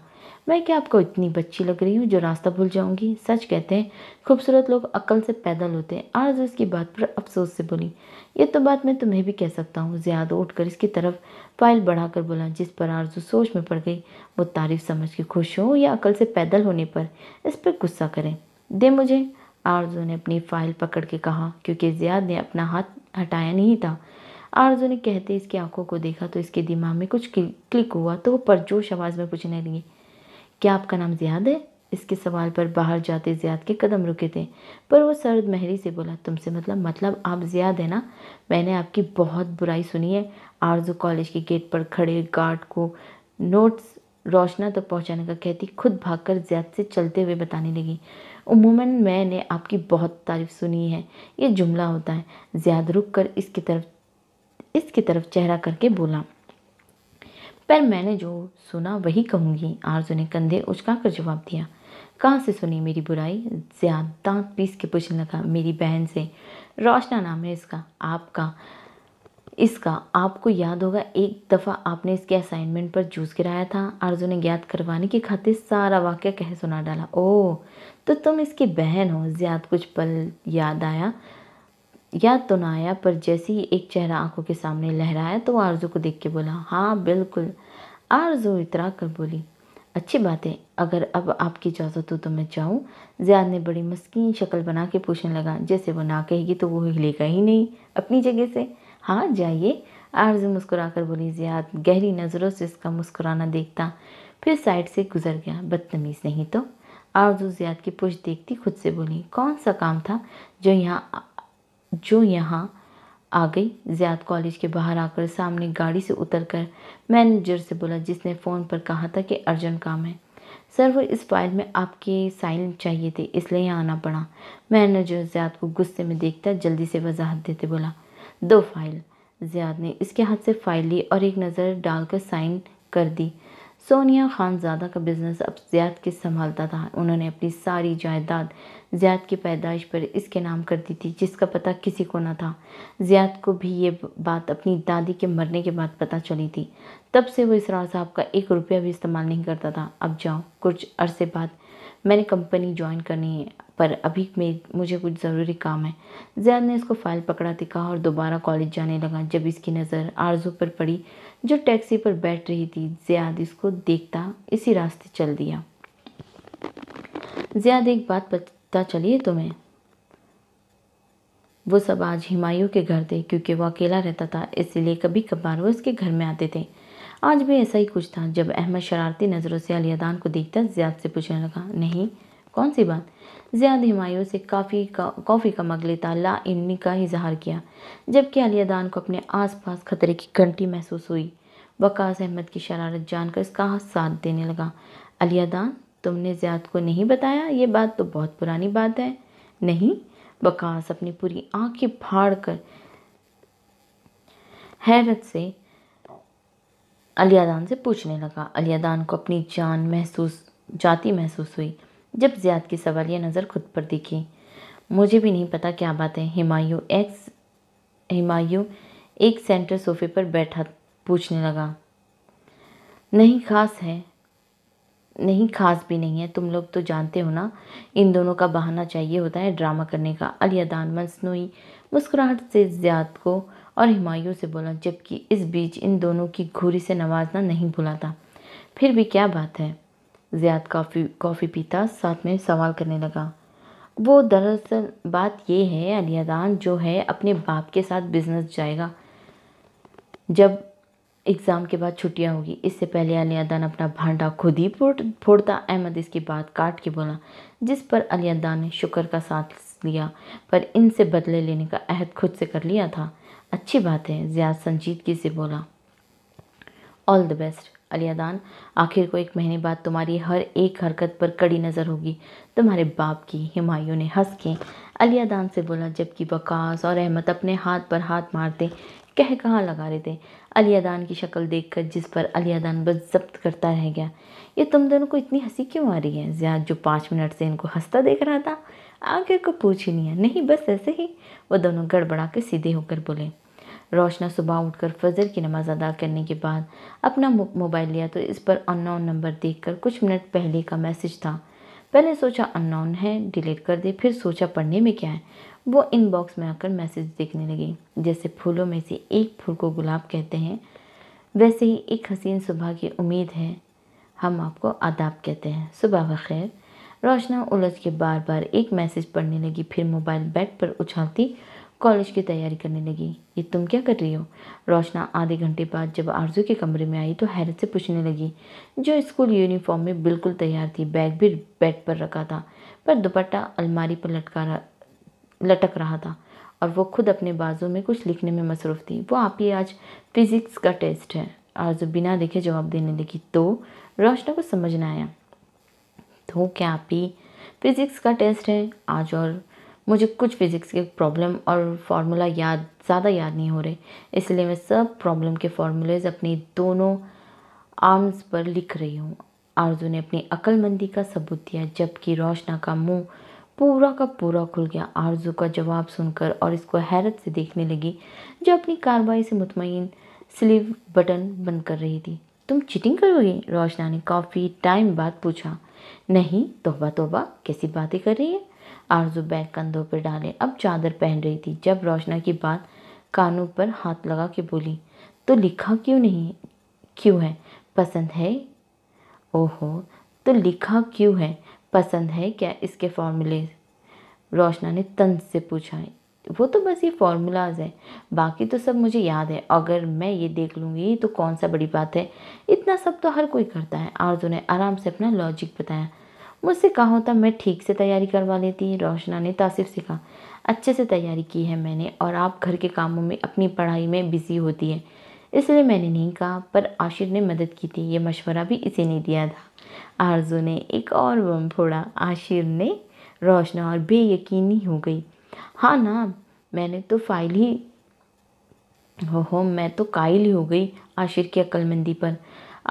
मैं क्या आपको इतनी बच्ची लग रही हूँ जो रास्ता भूल जाऊँगी सच कहते हैं खूबसूरत लोग अक्ल से पैदल होते हैं आज उसकी बात पर अफसोस से बोली ये तो बात मैं तुम्हें भी कह सकता हूँ ज़्यादा उठकर इसकी तरफ फाइल बढ़ाकर बोला जिस पर आरजू सोच में पड़ गई वो तारीफ समझ के खुश हो या अकल से पैदल होने पर इस पर गुस्सा करें दे मुझे आरजू ने अपनी फाइल पकड़ के कहा क्योंकि ज़ियाद ने अपना हाथ हटाया नहीं था आरजू ने कहते इसकी आंखों को देखा तो इसके दिमाग में कुछ क्लिक हुआ तो वो परजोश आवाज़ में पूछने लगी क्या आपका नाम ज़ियाद है इसके सवाल पर बाहर जाते ज़ियाद के कदम रुके थे पर वो सर्द महरी से बोला तुमसे मतलब मतलब आप ज़ियाद है ना मैंने आपकी बहुत बुराई सुनी है आरजू कॉलेज के गेट पर खड़े गार्ड को नोट्स रोशना तक तो पहुंचाने का कहती खुद भागकर ज़्याद से चलते हुए बताने लगी उमूमन मैंने आपकी बहुत तारीफ सुनी है ये जुमला होता है ज़्याद रुक कर इसकी तरफ इसकी तरफ चेहरा करके बोला पर मैंने जो सुना वही कहूँगी आरजू ने कंधे कर जवाब दिया कहाँ से सुनी मेरी बुराई ज्यादा दांत पीस के पूछने लगा मेरी बहन से रोशना नाम है इसका आपका इसका आपको याद होगा एक दफ़ा आपने इसके असाइनमेंट पर जूस गिराया था आरजू ने ज्ञात करवाने की खातिर सारा वाक्य कह सुना डाला ओह तो तुम इसकी बहन हो ज्यादा कुछ पल याद आया या तो ना आया पर जैसे ही एक चेहरा आंखों के सामने लहराया तो आरजू को देख के बोला हाँ बिल्कुल आरजू इतरा कर बोली अच्छी बात है अगर अब आपकी इजाज़त हो तो मैं जाऊँ ज़ियाद ने बड़ी मस्किन शक्ल बना के पूछने लगा जैसे वो ना कहेगी तो वो हिलेगा ही नहीं अपनी जगह से हाँ जाइए आरजू मुस्कुरा कर बोली ज़ियाद गहरी नज़रों से इसका मुस्कुराना देखता फिर साइड से गुजर गया बदतमीज़ नहीं तो आरजू ज़ियाद की पुछ देखती खुद से बोली कौन सा काम था जो यहाँ जो यहाँ आ गई ज़ियाद कॉलेज के बाहर आकर सामने गाड़ी से उतरकर मैनेजर से बोला जिसने फ़ोन पर कहा था कि अर्जेंट काम है सर वो इस फाइल में आपके साइन चाहिए थे इसलिए यहाँ आना पड़ा मैनेजर ज़ियाद को गुस्से में देखता जल्दी से वजाहत देते बोला दो फाइल ज़ियाद ने इसके हाथ से फाइल ली और एक नज़र डालकर साइन कर दी सोनिया खान ज़्यादा का बिज़नेस अब ज़ियाद के संभालता था उन्होंने अपनी सारी जायदाद ज़ियाद की पैदाइश पर इसके नाम कर दी थी जिसका पता किसी को ना था ज़ियाद को भी ये बात अपनी दादी के मरने के बाद पता चली थी तब से वो इसरार साहब का एक रुपया भी इस्तेमाल नहीं करता था अब जाओ कुछ अरसे बाद मैंने कंपनी ज्वाइन करनी है पर अभी मेरे मुझे कुछ ज़रूरी काम है ज़ियाद ने इसको फ़ाइल पकड़ाते कहा और दोबारा कॉलेज जाने लगा जब इसकी नज़र आरजू पर पड़ी जो टैक्सी पर बैठ रही थी ज़ियाद इसको देखता इसी रास्ते चल दिया ज़्यादा एक बात पता चलिए तुम्हें वो सब आज हिमायू के घर थे क्योंकि वो अकेला रहता था इसलिए कभी कभार वो उसके घर में आते थे आज भी ऐसा ही कुछ था जब अहमद शरारती नज़रों से अलियादान को देखता ज्याद से पूछने लगा नहीं कौन सी बात ज्याद हिमायू से काफ़ी का कॉफ़ी का मग लेता ला इमनी का इजहार किया जबकि अलियादान को अपने आसपास खतरे की घंटी महसूस हुई वकास अहमद की शरारत जानकर इसका साथ देने लगा अलियादान तुमने ज्याद को नहीं बताया ये बात तो बहुत पुरानी बात है नहीं बकास अपनी पूरी आंखें फाड़ कर हैरत से अलियादान से पूछने लगा अलियादान को अपनी जान महसूस जाती महसूस हुई जब ज्याद की सवालिया नज़र खुद पर दिखी मुझे भी नहीं पता क्या बात है हिमायूं एक्स हिमायूं एक सेंटर सोफे पर बैठा पूछने लगा नहीं खास है नहीं ख़ास भी नहीं है तुम लोग तो जानते हो ना इन दोनों का बहाना चाहिए होता है ड्रामा करने का अलिया दान मसनू मुस्कुराहट से ज़ियाद को और हिमायू से बोला जबकि इस बीच इन दोनों की घूरी से नवाजना नहीं भूला था फिर भी क्या बात है ज्याद कॉफ़ी कॉफ़ी पीता साथ में सवाल करने लगा वो दरअसल बात ये है अलियादान जो है अपने बाप के साथ बिज़नेस जाएगा जब एग्ज़ाम के बाद छुट्टियां होगी इससे पहले अलियादान अपना भांडा खुद ही फोड़ता अहमद इसकी बात काट के बोला जिस पर अलियादान ने शुक्र का साथ लिया पर इनसे बदले लेने का अहद खुद से कर लिया था अच्छी बात है ज़्यादा संजीदगी से बोला ऑल द बेस्ट अलियादान आखिर को एक महीने बाद तुम्हारी हर एक हरकत पर कड़ी नज़र होगी तुम्हारे बाप की हिमायूं ने हंस के अलियादान से बोला जबकि बकास और अहमद अपने हाथ पर हाथ मारते कह कहाँ लगा रहे थे अलियादान की शक्ल देखकर जिस पर अलियादान बस जब्त करता रह गया ये तुम दोनों को इतनी हंसी क्यों आ रही है ज़्यादा जो पाँच मिनट से इनको हंसता देख रहा था आगे को पूछ ही नहीं है नहीं बस ऐसे ही वह दोनों गड़बड़ा के सीधे होकर बोले रोशना सुबह उठकर फजर की नमाज़ अदा करने के बाद अपना मोबाइल लिया तो इस पर अननोन नंबर देखकर कुछ मिनट पहले का मैसेज था पहले सोचा अननोन है डिलीट कर दे फिर सोचा पढ़ने में क्या है वो इनबॉक्स में आकर मैसेज देखने लगी जैसे फूलों में से एक फूल को गुलाब कहते हैं वैसे ही एक हसीन सुबह की उम्मीद है हम आपको आदाब कहते हैं सुबह बखैर रोशना उलझ के बार बार एक मैसेज पढ़ने लगी फिर मोबाइल बेड पर उछालती कॉलेज की तैयारी करने लगी ये तुम क्या कर रही हो रोशना आधे घंटे बाद जब आरजू के कमरे में आई तो हैरत से पूछने लगी जो स्कूल यूनिफॉर्म में बिल्कुल तैयार थी बैग भी बेड पर रखा था पर दुपट्टा अलमारी पर लटका लटक रहा था और वो खुद अपने बाजू में कुछ लिखने में मसरूफ़ थी वो आप ही आज फिज़िक्स का टेस्ट है आरजू बिना देखे जवाब देने लगी तो रोशना को समझ ना आया तो क्या आप ही फिज़िक्स का टेस्ट है आज और मुझे कुछ फिज़िक्स के प्रॉब्लम और फार्मूला याद ज़्यादा याद नहीं हो रहे इसलिए मैं सब प्रॉब्लम के फार्मूलेज अपनी दोनों आर्म्स पर लिख रही हूँ आरजू ने अपनी अक्लमंदी का सबूत दिया जबकि रोशना का मुंह पूरा का पूरा खुल गया आरजू का जवाब सुनकर और इसको हैरत से देखने लगी जो अपनी कार्रवाई से मुतमिन स्लीव बटन बंद कर रही थी तुम चिटिंग करोगे रोशना ने काफ़ी टाइम बाद पूछा नहीं तोबा तोबा कैसी बातें कर रही है आरजू बैग कंधों पर डाले अब चादर पहन रही थी जब रोशना की बात कानों पर हाथ लगा के बोली तो लिखा क्यों नहीं क्यों है पसंद है ओहो तो लिखा क्यों है पसंद है क्या इसके फॉर्मूले रोशना ने तंज से पूछा वो तो बस ये फॉर्मूलाज हैं बाकी तो सब मुझे याद है अगर मैं ये देख लूँगी तो कौन सा बड़ी बात है इतना सब तो हर कोई करता है आरजू ने आराम से अपना लॉजिक बताया मुझसे कहा होता तो मैं ठीक से तैयारी करवा लेती रोशना ने तासिफ से कहा अच्छे से तैयारी की है मैंने और आप घर के कामों में अपनी पढ़ाई में बिज़ी होती है इसलिए मैंने नहीं कहा पर आशिर ने मदद की थी ये मशवरा भी इसे नहीं दिया था आरजू ने एक और बम फोड़ा आशिर ने रोशना और बेयकीनी हो गई हाँ ना मैंने तो फाइल ही हो हो मैं तो कायल ही हो गई आशिर की अक्लमंदी पर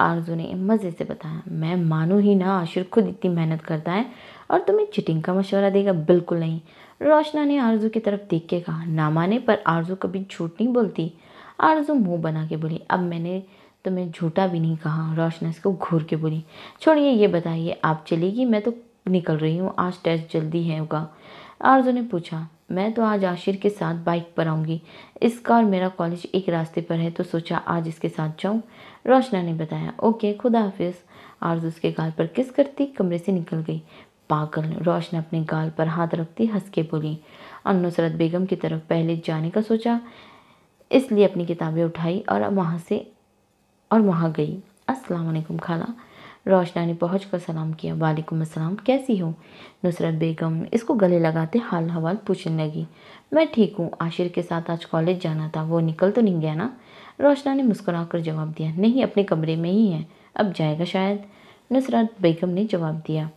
आरजू ने मज़े से बताया मैं मानूँ ही ना आशिर खुद इतनी मेहनत करता है और तुम्हें चिटिंग का मशवरा देगा बिल्कुल नहीं रोशना ने आरजू की तरफ देख के कहा ना माने पर आरजू कभी झूठ नहीं बोलती आरजू मुंह बना के बोली अब मैंने तो मैं झूठा भी नहीं कहा रोशना इसको घूर के बोली छोड़िए ये बताइए आप चलेगी मैं तो निकल रही हूँ आज टेस्ट जल्दी है होगा आरजू ने पूछा मैं तो आज आशिर के साथ बाइक पर आऊँगी इसका और मेरा कॉलेज एक रास्ते पर है तो सोचा आज इसके साथ जाऊँ रोशना ने बताया ओके खुदा हाफिज आरजू उसके गाल पर किस करती कमरे से निकल गई पागल रोशना अपने गाल पर हाथ रखती हंस के बोली और नुसरत बेगम की तरफ पहले जाने का सोचा इसलिए अपनी किताबें उठाई और वहाँ से और वहाँ गई अस्सलाम वालेकुम खाला रोशना ने पहुँच कर सलाम किया वालेकुम अस्सलाम कैसी हो नुसरत बेगम इसको गले लगाते हाल हवाल पूछने लगी मैं ठीक हूँ आशिर के साथ आज कॉलेज जाना था वो निकल तो नहीं गया ना रोशना ने मुस्कुरा कर जवाब दिया नहीं अपने कमरे में ही है अब जाएगा शायद नुसरत बेगम ने जवाब दिया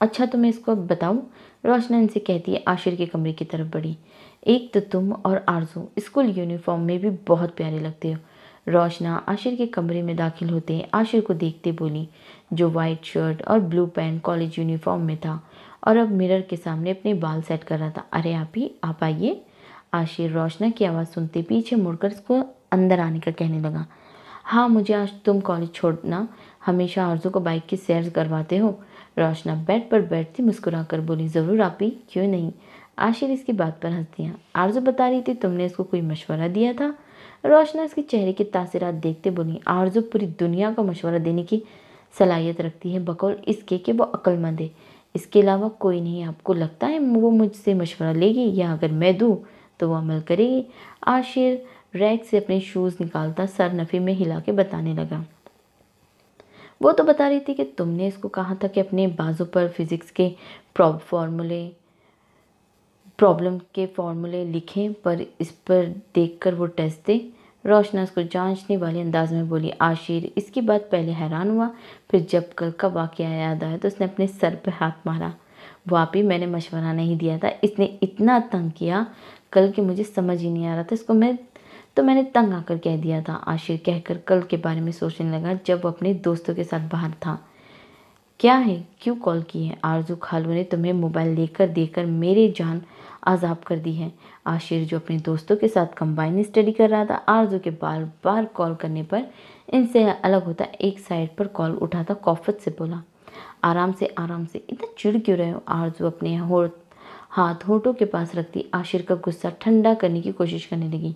अच्छा तो मैं इसको अब बताऊँ रोशना इनसे कहती है आशिर के कमरे की तरफ बढ़ी एक तो तुम और आरजू स्कूल यूनिफॉर्म में भी बहुत प्यारे लगते हो रोशना आशिर के कमरे में दाखिल होते आशिर को देखते बोली जो वाइट शर्ट और ब्लू पैंट कॉलेज यूनिफॉर्म में था और अब मिरर के सामने अपने बाल सेट कर रहा था अरे आप ही आप आइए आशिर रोशना की आवाज़ सुनते पीछे मुड़कर उसको अंदर आने का कहने लगा हाँ मुझे आज तुम कॉलेज छोड़ना हमेशा आरजू को बाइक की सैर करवाते हो रोशना बेड पर बैठती मुस्कुरा कर बोली ज़रूर आप ही क्यों नहीं आशिर इसकी बात पर हंस दिया आरजू बता रही थी तुमने इसको कोई मशवरा दिया था रोशना इसके चेहरे के तासीरत देखते बोली आरजू पूरी दुनिया को मशवरा देने की सलाहियत रखती है बकौल इसके कि वो अक्लमंद है इसके अलावा कोई नहीं आपको लगता है वो मुझसे मशवरा लेगी या अगर मैं दूँ तो वो अमल करेगी आशिर रैक से अपने शूज़ निकालता सर नफ़ी में हिला के बताने लगा वो तो बता रही थी कि तुमने इसको कहा था कि अपने बाजू पर फिज़िक्स के प्रॉब फार्मूले प्रॉब्लम के फॉर्मूले लिखें पर इस पर देखकर वो टेस्ट दें रोशना उसको जांचने वाले अंदाज में बोली आशिर इसके बाद पहले हैरान हुआ फिर जब कल का वाक्य याद आया तो उसने अपने सर पर हाथ मारा वापी मैंने मशवरा नहीं दिया था इसने इतना तंग किया कल के मुझे समझ ही नहीं आ रहा था इसको मैं तो मैंने तंग आकर कह दिया था आशिर कहकर कल के बारे में सोचने लगा जब वो अपने दोस्तों के साथ बाहर था क्या है क्यों कॉल की है आरजू खालू ने तुम्हें मोबाइल लेकर देकर मेरे जान आज़ाब कर दी है आशिर जो अपने दोस्तों के साथ कंबाइन स्टडी कर रहा था आरजू के बार बार कॉल करने पर इनसे अलग होता एक साइड पर कॉल उठाता कॉफत से बोला आराम से आराम से इतना चिड़ क्यों रहे हो आरजू अपने हो हाथ होठों के पास रखती आशिर का गुस्सा ठंडा करने की कोशिश करने लगी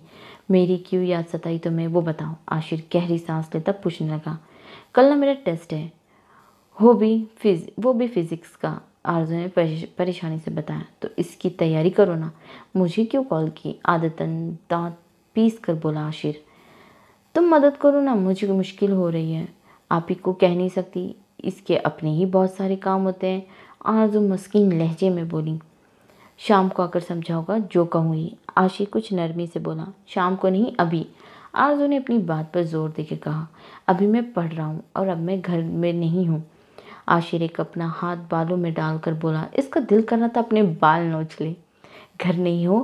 मेरी क्यों याद सताई तो मैं वो बताऊँ आशिर गहरी सांस लेता पूछने लगा कल ना मेरा टेस्ट है हो भी फिज वो भी फिज़िक्स का आरजू ने परेशानी से बताया तो इसकी तैयारी करो ना मुझे क्यों कॉल की आदतन दांत पीस कर बोला आशिर तुम मदद करो ना मुझे मुश्किल हो रही है आप ही को कह नहीं सकती इसके अपने ही बहुत सारे काम होते हैं आरजू मस्किन लहजे में बोली शाम को आकर समझाओगा जो कहूँगी आशिर कुछ नरमी से बोला शाम को नहीं अभी आरजू ने अपनी बात पर जोर देकर कहा अभी मैं पढ़ रहा हूँ और अब मैं घर में नहीं हूँ एक अपना हाथ बालों में डालकर बोला इसका दिल करना था अपने बाल नोच ले घर नहीं हो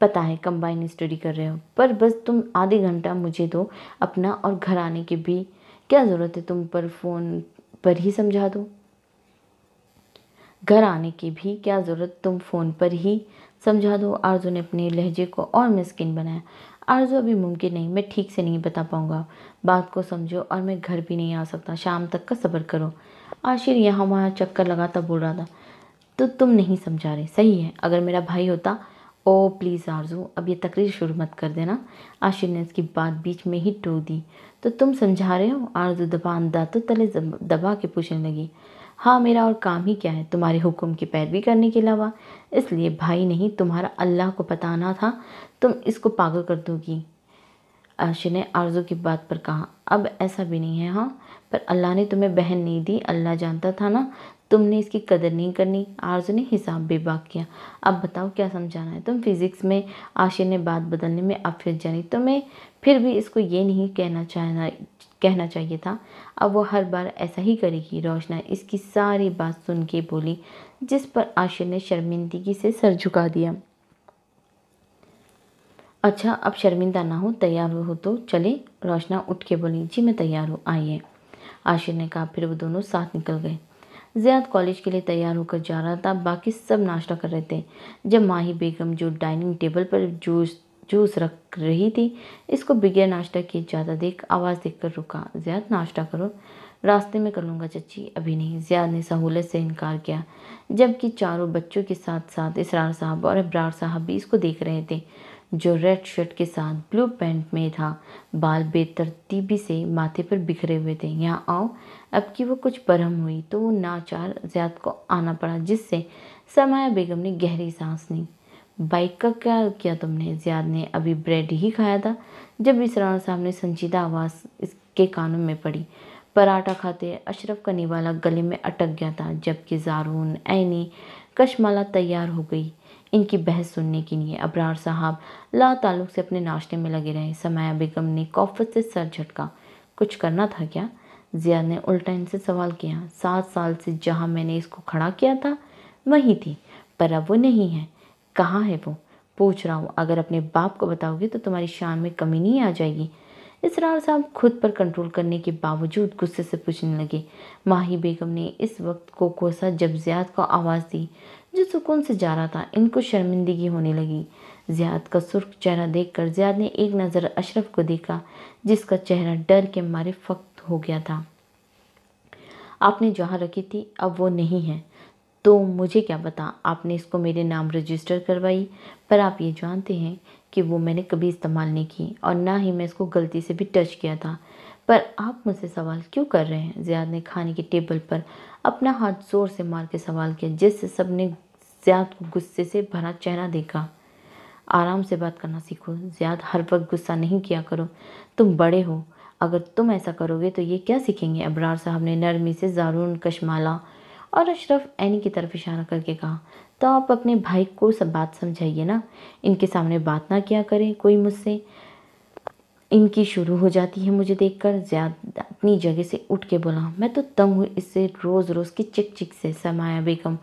पता है कंबाइन स्टडी कर रहे हो पर बस तुम आधे घंटा मुझे दो अपना और घर आने की भी क्या ज़रूरत है तुम पर फ़ोन पर ही समझा दो घर आने की भी क्या ज़रूरत तुम फ़ोन पर ही समझा दो आरजू ने अपने लहजे को और मस्किन बनाया आरजू अभी मुमकिन नहीं मैं ठीक से नहीं बता पाऊँगा बात को समझो और मैं घर भी नहीं आ सकता शाम तक का सब्र करो आशिर यहाँ वहाँ चक्कर लगाता बोल रहा था तो तुम नहीं समझा रहे सही है अगर मेरा भाई होता ओ प्लीज़ आरजू अब ये तकरीर शुरू मत कर देना आशिर ने उसकी बात बीच में ही टोक दी तो तुम समझा रहे हो आरजू दबा तो तले दबा के पूछने लगी हाँ मेरा और काम ही क्या है तुम्हारे हुक्म की पैरवी करने के अलावा इसलिए भाई नहीं तुम्हारा अल्लाह को बताना था तुम इसको पागल कर दोगी आशिर ने आरजू की बात पर कहा अब ऐसा भी नहीं है हाँ पर अल्लाह ने तुम्हें बहन नहीं दी अल्लाह जानता था ना तुमने इसकी कदर नहीं करनी आरजू ने हिसाब बेबाक किया अब बताओ क्या समझाना है तुम फिज़िक्स में आशिर ने बात बदलने में फिर जानी तुम्हें फिर भी इसको ये नहीं कहना चाहना कहना चाहिए था अब वो हर बार ऐसा ही करेगी रोशना इसकी सारी बात सुन के बोली जिस पर आशिर ने शर्मिंदगी से सर झुका दिया अच्छा अब शर्मिंदा ना हो तैयार हो तो चले रोशना उठ के बोली जी मैं तैयार हूँ आइए आशिर ने कहा फिर वो दोनों साथ निकल गए ज़ियाद कॉलेज के लिए तैयार होकर जा रहा था बाकी सब नाश्ता कर रहे थे जब माही बेगम जो डाइनिंग टेबल पर जूस जूस रख रही थी इसको बगैर नाश्ता किए ज़्यादा देख आवाज़ देख कर रुका ज़्यादा नाश्ता करो रास्ते में कर लूँगा चची अभी नहीं ज़्याद ने सहूलत से इनकार किया जबकि चारों बच्चों के साथ साथ इसरार साहब और अब्रार साहब भी इसको देख रहे थे जो रेड शर्ट के साथ ब्लू पैंट में था बाल बेतरतीबी से माथे पर बिखरे हुए थे यहाँ आओ अब कि वो कुछ बरहम हुई तो वो नाचार ज्याद को आना पड़ा जिससे समाया बेगम ने गहरी सांस ली बाइक का क्या किया तुमने ज्याद ने अभी ब्रेड ही खाया था जब इस साहब ने संजीदा आवाज़ इसके कानों में पड़ी पराठा खाते अशरफ कनी वाला गले में अटक गया था जबकि जारून ऐनी कशमाला तैयार हो गई इनकी बहस सुनने के लिए अबरार साहब ला ताल्लुक से अपने नाश्ते में लगे रहे समाया बेगम ने कौफत से सर झटका कुछ करना था क्या जिया ने उल्टा इनसे सवाल किया सात साल से जहाँ मैंने इसको खड़ा किया था वहीं थी पर अब वो नहीं है कहाँ है वो पूछ रहा हूँ अगर अपने बाप को बताओगे तो तुम्हारी शान में कमी नहीं आ जाएगी इसरार साहब खुद पर कंट्रोल करने के बावजूद गुस्से से पूछने लगे माही बेगम ने इस वक्त को कोसा जब ज्याद को आवाज़ दी जो सुकून से जा रहा था इनको शर्मिंदगी होने लगी जियाद का सुर्ख चेहरा देखकर जियाद ने एक नज़र अशरफ को देखा जिसका चेहरा डर के मारे फक्त हो गया था आपने जहाँ रखी थी अब वो नहीं है तो मुझे क्या पता आपने इसको मेरे नाम रजिस्टर करवाई पर आप ये जानते हैं कि वो मैंने कभी इस्तेमाल नहीं की और ना ही मैं इसको गलती से भी टच किया था पर आप मुझसे सवाल क्यों कर रहे हैं ज़ियाद ने खाने की टेबल पर अपना हाथ जोर से मार के सवाल किया जिससे सब ने को गुस्से से भरा चेहरा देखा आराम से बात करना सीखो ज़्याद हर वक्त गुस्सा नहीं किया करो तुम बड़े हो अगर तुम ऐसा करोगे तो ये क्या सीखेंगे अबरार साहब ने नरमी से जारून कशमाला और अशरफ ऐनी की तरफ इशारा करके कहा तो आप अपने भाई को सब बात समझाइए ना इनके सामने बात ना किया करें कोई मुझसे इनकी शुरू हो जाती है मुझे देखकर ज़्यादा अपनी जगह से उठ के बोला मैं तो तंग हुई इससे रोज़ रोज़ की चिक चिक से समाया बेगम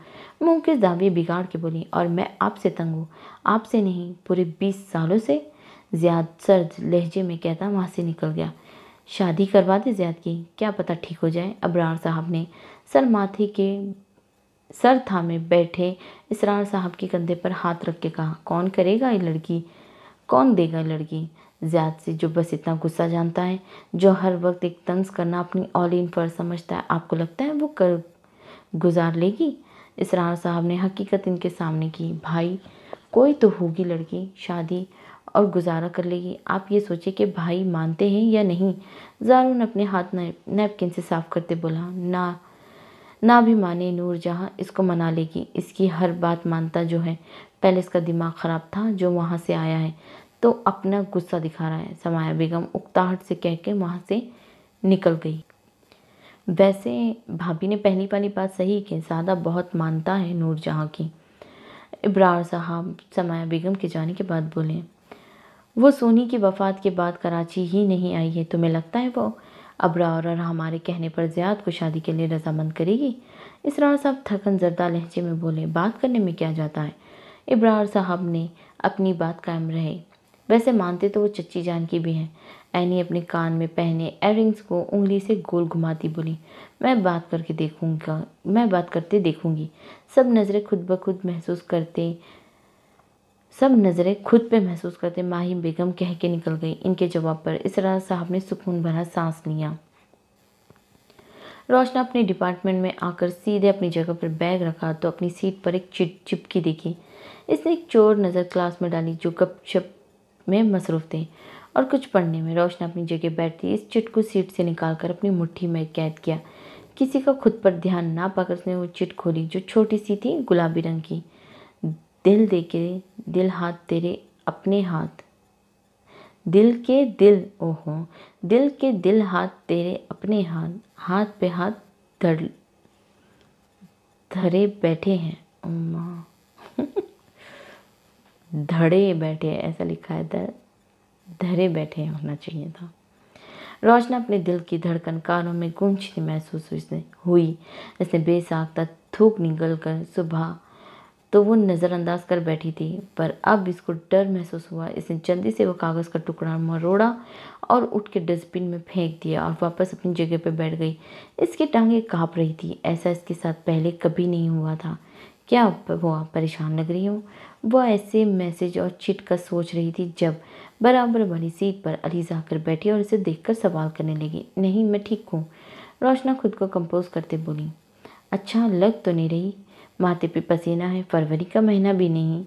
मुँह के दावे बिगाड़ के बोली और मैं आपसे तंग हूँ आपसे नहीं पूरे बीस सालों से ज्याद सर्द लहजे में कहता वहाँ से निकल गया शादी करवा दे ज्याद की क्या पता ठीक हो जाए अबरार साहब ने सर माथे के सर थामे बैठे इसरार साहब के कंधे पर हाथ रख के कहा कौन करेगा ये लड़की कौन देगा लड़की ज़्याद से जो बस इतना गुस्सा जानता है जो हर वक्त एक तंज करना अपनी ऑल इन पर समझता है आपको लगता है वो कर गुजार लेगी इसरार साहब ने हकीकत इनके सामने की भाई कोई तो होगी लड़की शादी और गुजारा कर लेगी आप ये सोचे कि भाई मानते हैं या नहीं जारून अपने हाथ नैपकिन से साफ करते बोला ना ना भी माने नूर जहाँ इसको मना लेगी इसकी हर बात मानता जो है पहले इसका दिमाग ख़राब था जो वहाँ से आया है तो अपना गुस्सा दिखा रहा है समाया बेगम उकताहट से कह के वहाँ से निकल गई वैसे भाभी ने पहली पहली बात सही कि सादा बहुत मानता है नूर जहाँ की इब्रार साहब समाया बेगम के जाने के बाद बोले वो सोनी की वफ़ात के बाद कराची ही नहीं आई है तुम्हें लगता है वो अबरा और हमारे कहने पर ज्यादा को शादी के लिए रजामंद करेगी इसरार साहब थकन जरदा लहजे में बोले बात करने में क्या जाता है इब्रार साहब ने अपनी बात कायम रहे वैसे मानते तो वो चच्ची जान की भी हैं ऐनी अपने कान में पहने एयरिंग्स को उंगली से गोल घुमाती बोली मैं बात करके देखूंगा मैं बात करते देखूंगी सब नज़रें खुद ब खुद महसूस करते सब नज़रें खुद पे महसूस करते माहि बेगम कह के निकल गई इनके जवाब पर इसरा साहब ने सुकून भरा सांस लिया रोशना अपने डिपार्टमेंट में आकर सीधे अपनी जगह पर बैग रखा तो अपनी सीट पर एक चिट चिपकी देखी इसने एक चोर नज़र क्लास में डाली जो गपशप में मसरूफ़ थे और कुछ पढ़ने में रोशना अपनी जगह बैठती इस चिट को सीट से निकाल कर अपनी मुट्ठी में कैद किया किसी का खुद पर ध्यान ना पाकर उसने वो चिट खोली जो छोटी सी थी गुलाबी रंग की दिल दे के दिल हाथ तेरे अपने हाथ दिल के दिल ओहो दिल के दिल हाथ तेरे अपने हाथ हाथ पे हाथ धर धरे बैठे हैं अम्मा धड़े बैठे ऐसा लिखा है दर धरे बैठे होना चाहिए था रोशना अपने दिल की धड़कन कानों में गूंजती महसूस हुई इसने बेसाख्ता थूक निकल कर सुबह तो वो नज़रअंदाज कर बैठी थी पर अब इसको डर महसूस हुआ इसने जल्दी से वो कागज़ का टुकड़ा मरोड़ा और उठ के डस्टबिन में फेंक दिया और वापस अपनी जगह पर बैठ गई इसकी टांगें काँप रही थी ऐसा इसके साथ पहले कभी नहीं हुआ था क्या वो आप परेशान लग रही हूँ वह ऐसे मैसेज और चिट का सोच रही थी जब बराबर वाली सीट पर अलीजा आकर बैठी और इसे देखकर सवाल करने लगी नहीं मैं ठीक हूँ रोशना खुद को कंपोज करते बोली अच्छा लग तो नहीं रही माथे पे पसीना है फरवरी का महीना भी नहीं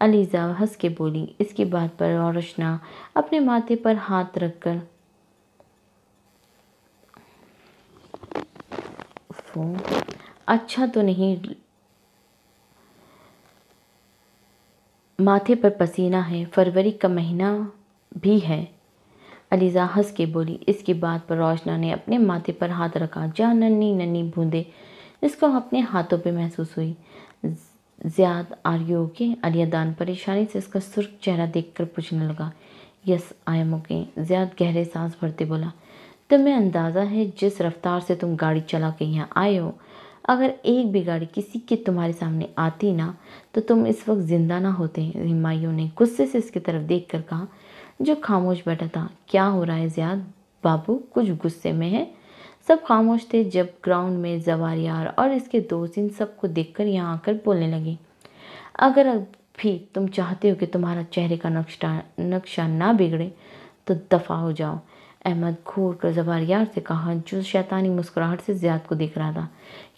अलीज़ा हंस के बोली इसके बाद पर रोशना अपने माथे पर हाथ रखकर अच्छा तो नहीं माथे पर पसीना है फरवरी का महीना भी है अलीज़ा हंस के बोली इसके बाद पर रोशना ने अपने माथे पर हाथ रखा जहाँ नन्नी नन्नी बूंदे इसको अपने हाथों पे महसूस हुई ज़्याद आर्यो ओके अलियादान परेशानी से उसका सुर्ख चेहरा देखकर पूछने लगा yes I am okay Ziyad गहरे सांस भरते बोला तुम्हें अंदाज़ा है जिस रफ्तार से तुम गाड़ी चला के यहाँ आए हो अगर एक भी गाड़ी किसी के तुम्हारे सामने आती ना तो तुम इस वक्त ज़िंदा ना होते हिमायू ने गुस्से से इसकी तरफ देख कर कहा जो खामोश बैठा था क्या हो रहा है ज़्याद बाबू कुछ गुस्से में है सब खामोश थे जब ग्राउंड में जवारियार और इसके दोस्त इन सबको कर यहाँ आकर बोलने लगे अगर अब भी तुम चाहते हो कि तुम्हारा चेहरे का नक्शा नक्शा ना बिगड़े तो दफ़ा हो जाओ अहमद घूर कर जवारियार से कहा जो शैतानी मुस्कुराहट से ज़्याद को देख रहा था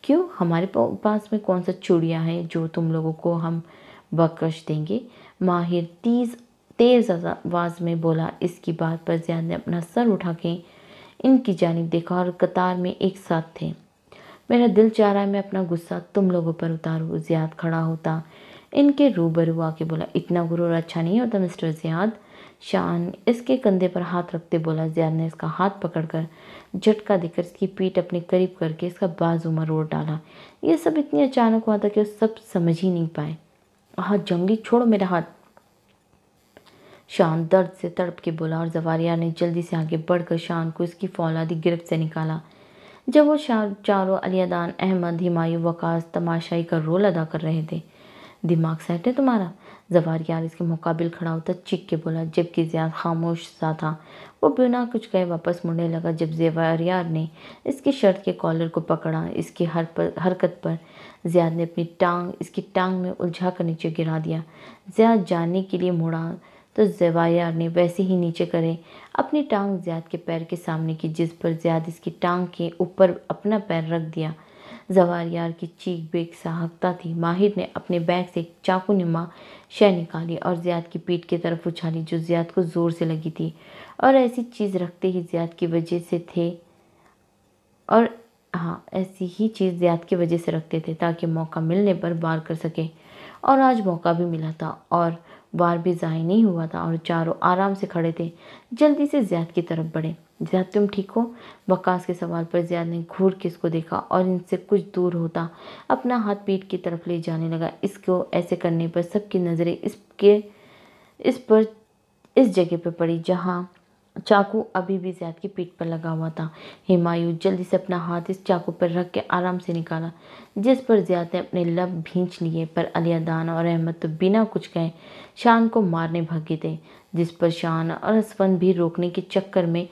क्यों हमारे पास में कौन सा चूड़िया है जो तुम लोगों को हम बकश देंगे माहिर तीज तेज़ आवाज़ में बोला इसकी बात पर ज़्याद ने अपना सर उठा के इनकी जानब देखा और कतार में एक साथ थे मेरा दिल चाह रहा है मैं अपना गुस्सा तुम लोगों पर उतारूँ ज़ियाद खड़ा होता इनके रूबरू आके बोला इतना गुरूर अच्छा नहीं होता मिस्टर ज़ियाद शान इसके कंधे पर हाथ रखते बोला ज़ियाद ने इसका हाथ पकड़कर झटका देकर इसकी पीठ अपने करीब करके इसका बाजू मरोड़ डाला ये सब इतनी अचानक हुआ था कि सब समझ ही नहीं पाए हाथ जंगली छोड़ो मेरा हाथ शान दर्द से तड़प के बोला और जवारिया ने जल्दी से आगे बढ़कर शान को इसकी फौलादी गिरफ्त से निकाला जब वो चारों अलियादान अहमद हिमायू वकास तमाशाई का रोल अदा कर रहे थे दिमाग सेट है तुम्हारा जवारिया इसके मुकाबिल खड़ा होता चिक के बोला जबकि जियाद खामोश सा था वो बिना कुछ कहे वापस मुड़ने लगा जब जवारियार ने इसके शर्ट के कॉलर को पकड़ा इसकी हर पर हरकत पर जियाद ने अपनी टांग इसकी टांग में उलझा कर नीचे गिरा दिया जियाद जानने के लिए मुड़ा तो जवाया ने वैसे ही नीचे करें अपनी टांग ज़्याद के पैर के सामने की जिस पर ज़्याद इसकी टांग के ऊपर अपना पैर रख दिया जवारियार की चीख बेक साहकता थी माहिर ने अपने बैग से एक चाकू नुमा शह निकाली और ज्याद की पीठ की तरफ उछाली जो ज्याद को ज़ोर से लगी थी और ऐसी चीज़ रखते ही ज्याद की वजह से थे और हाँ ऐसी ही चीज़ ज्याद की वजह से रखते थे ताकि मौका मिलने पर वार कर सकें और आज मौका भी मिला था और बार भी ज़ाहिर नहीं हुआ था और चारों आराम से खड़े थे जल्दी से ज़्याद की तरफ बढ़े ज़्याद तुम ठीक हो वकास के सवाल पर ज़्याद ने घूर के इसको देखा और इनसे कुछ दूर होता अपना हाथ पीठ की तरफ ले जाने लगा इसको ऐसे करने पर सबकी नज़रें इसके इस पर इस जगह पर पड़ी जहाँ चाकू अभी भी जैद की पीठ पर लगा हुआ था हुमायूं जल्दी से अपना हाथ इस चाकू पर रख के आराम से निकाला जिस पर जैद ने अपने लब भींच लिए पर दान और अहमद तो बिना कुछ कहे शान को मारने भागे थे जिस पर शान और हसफन भी रोकने के चक्कर में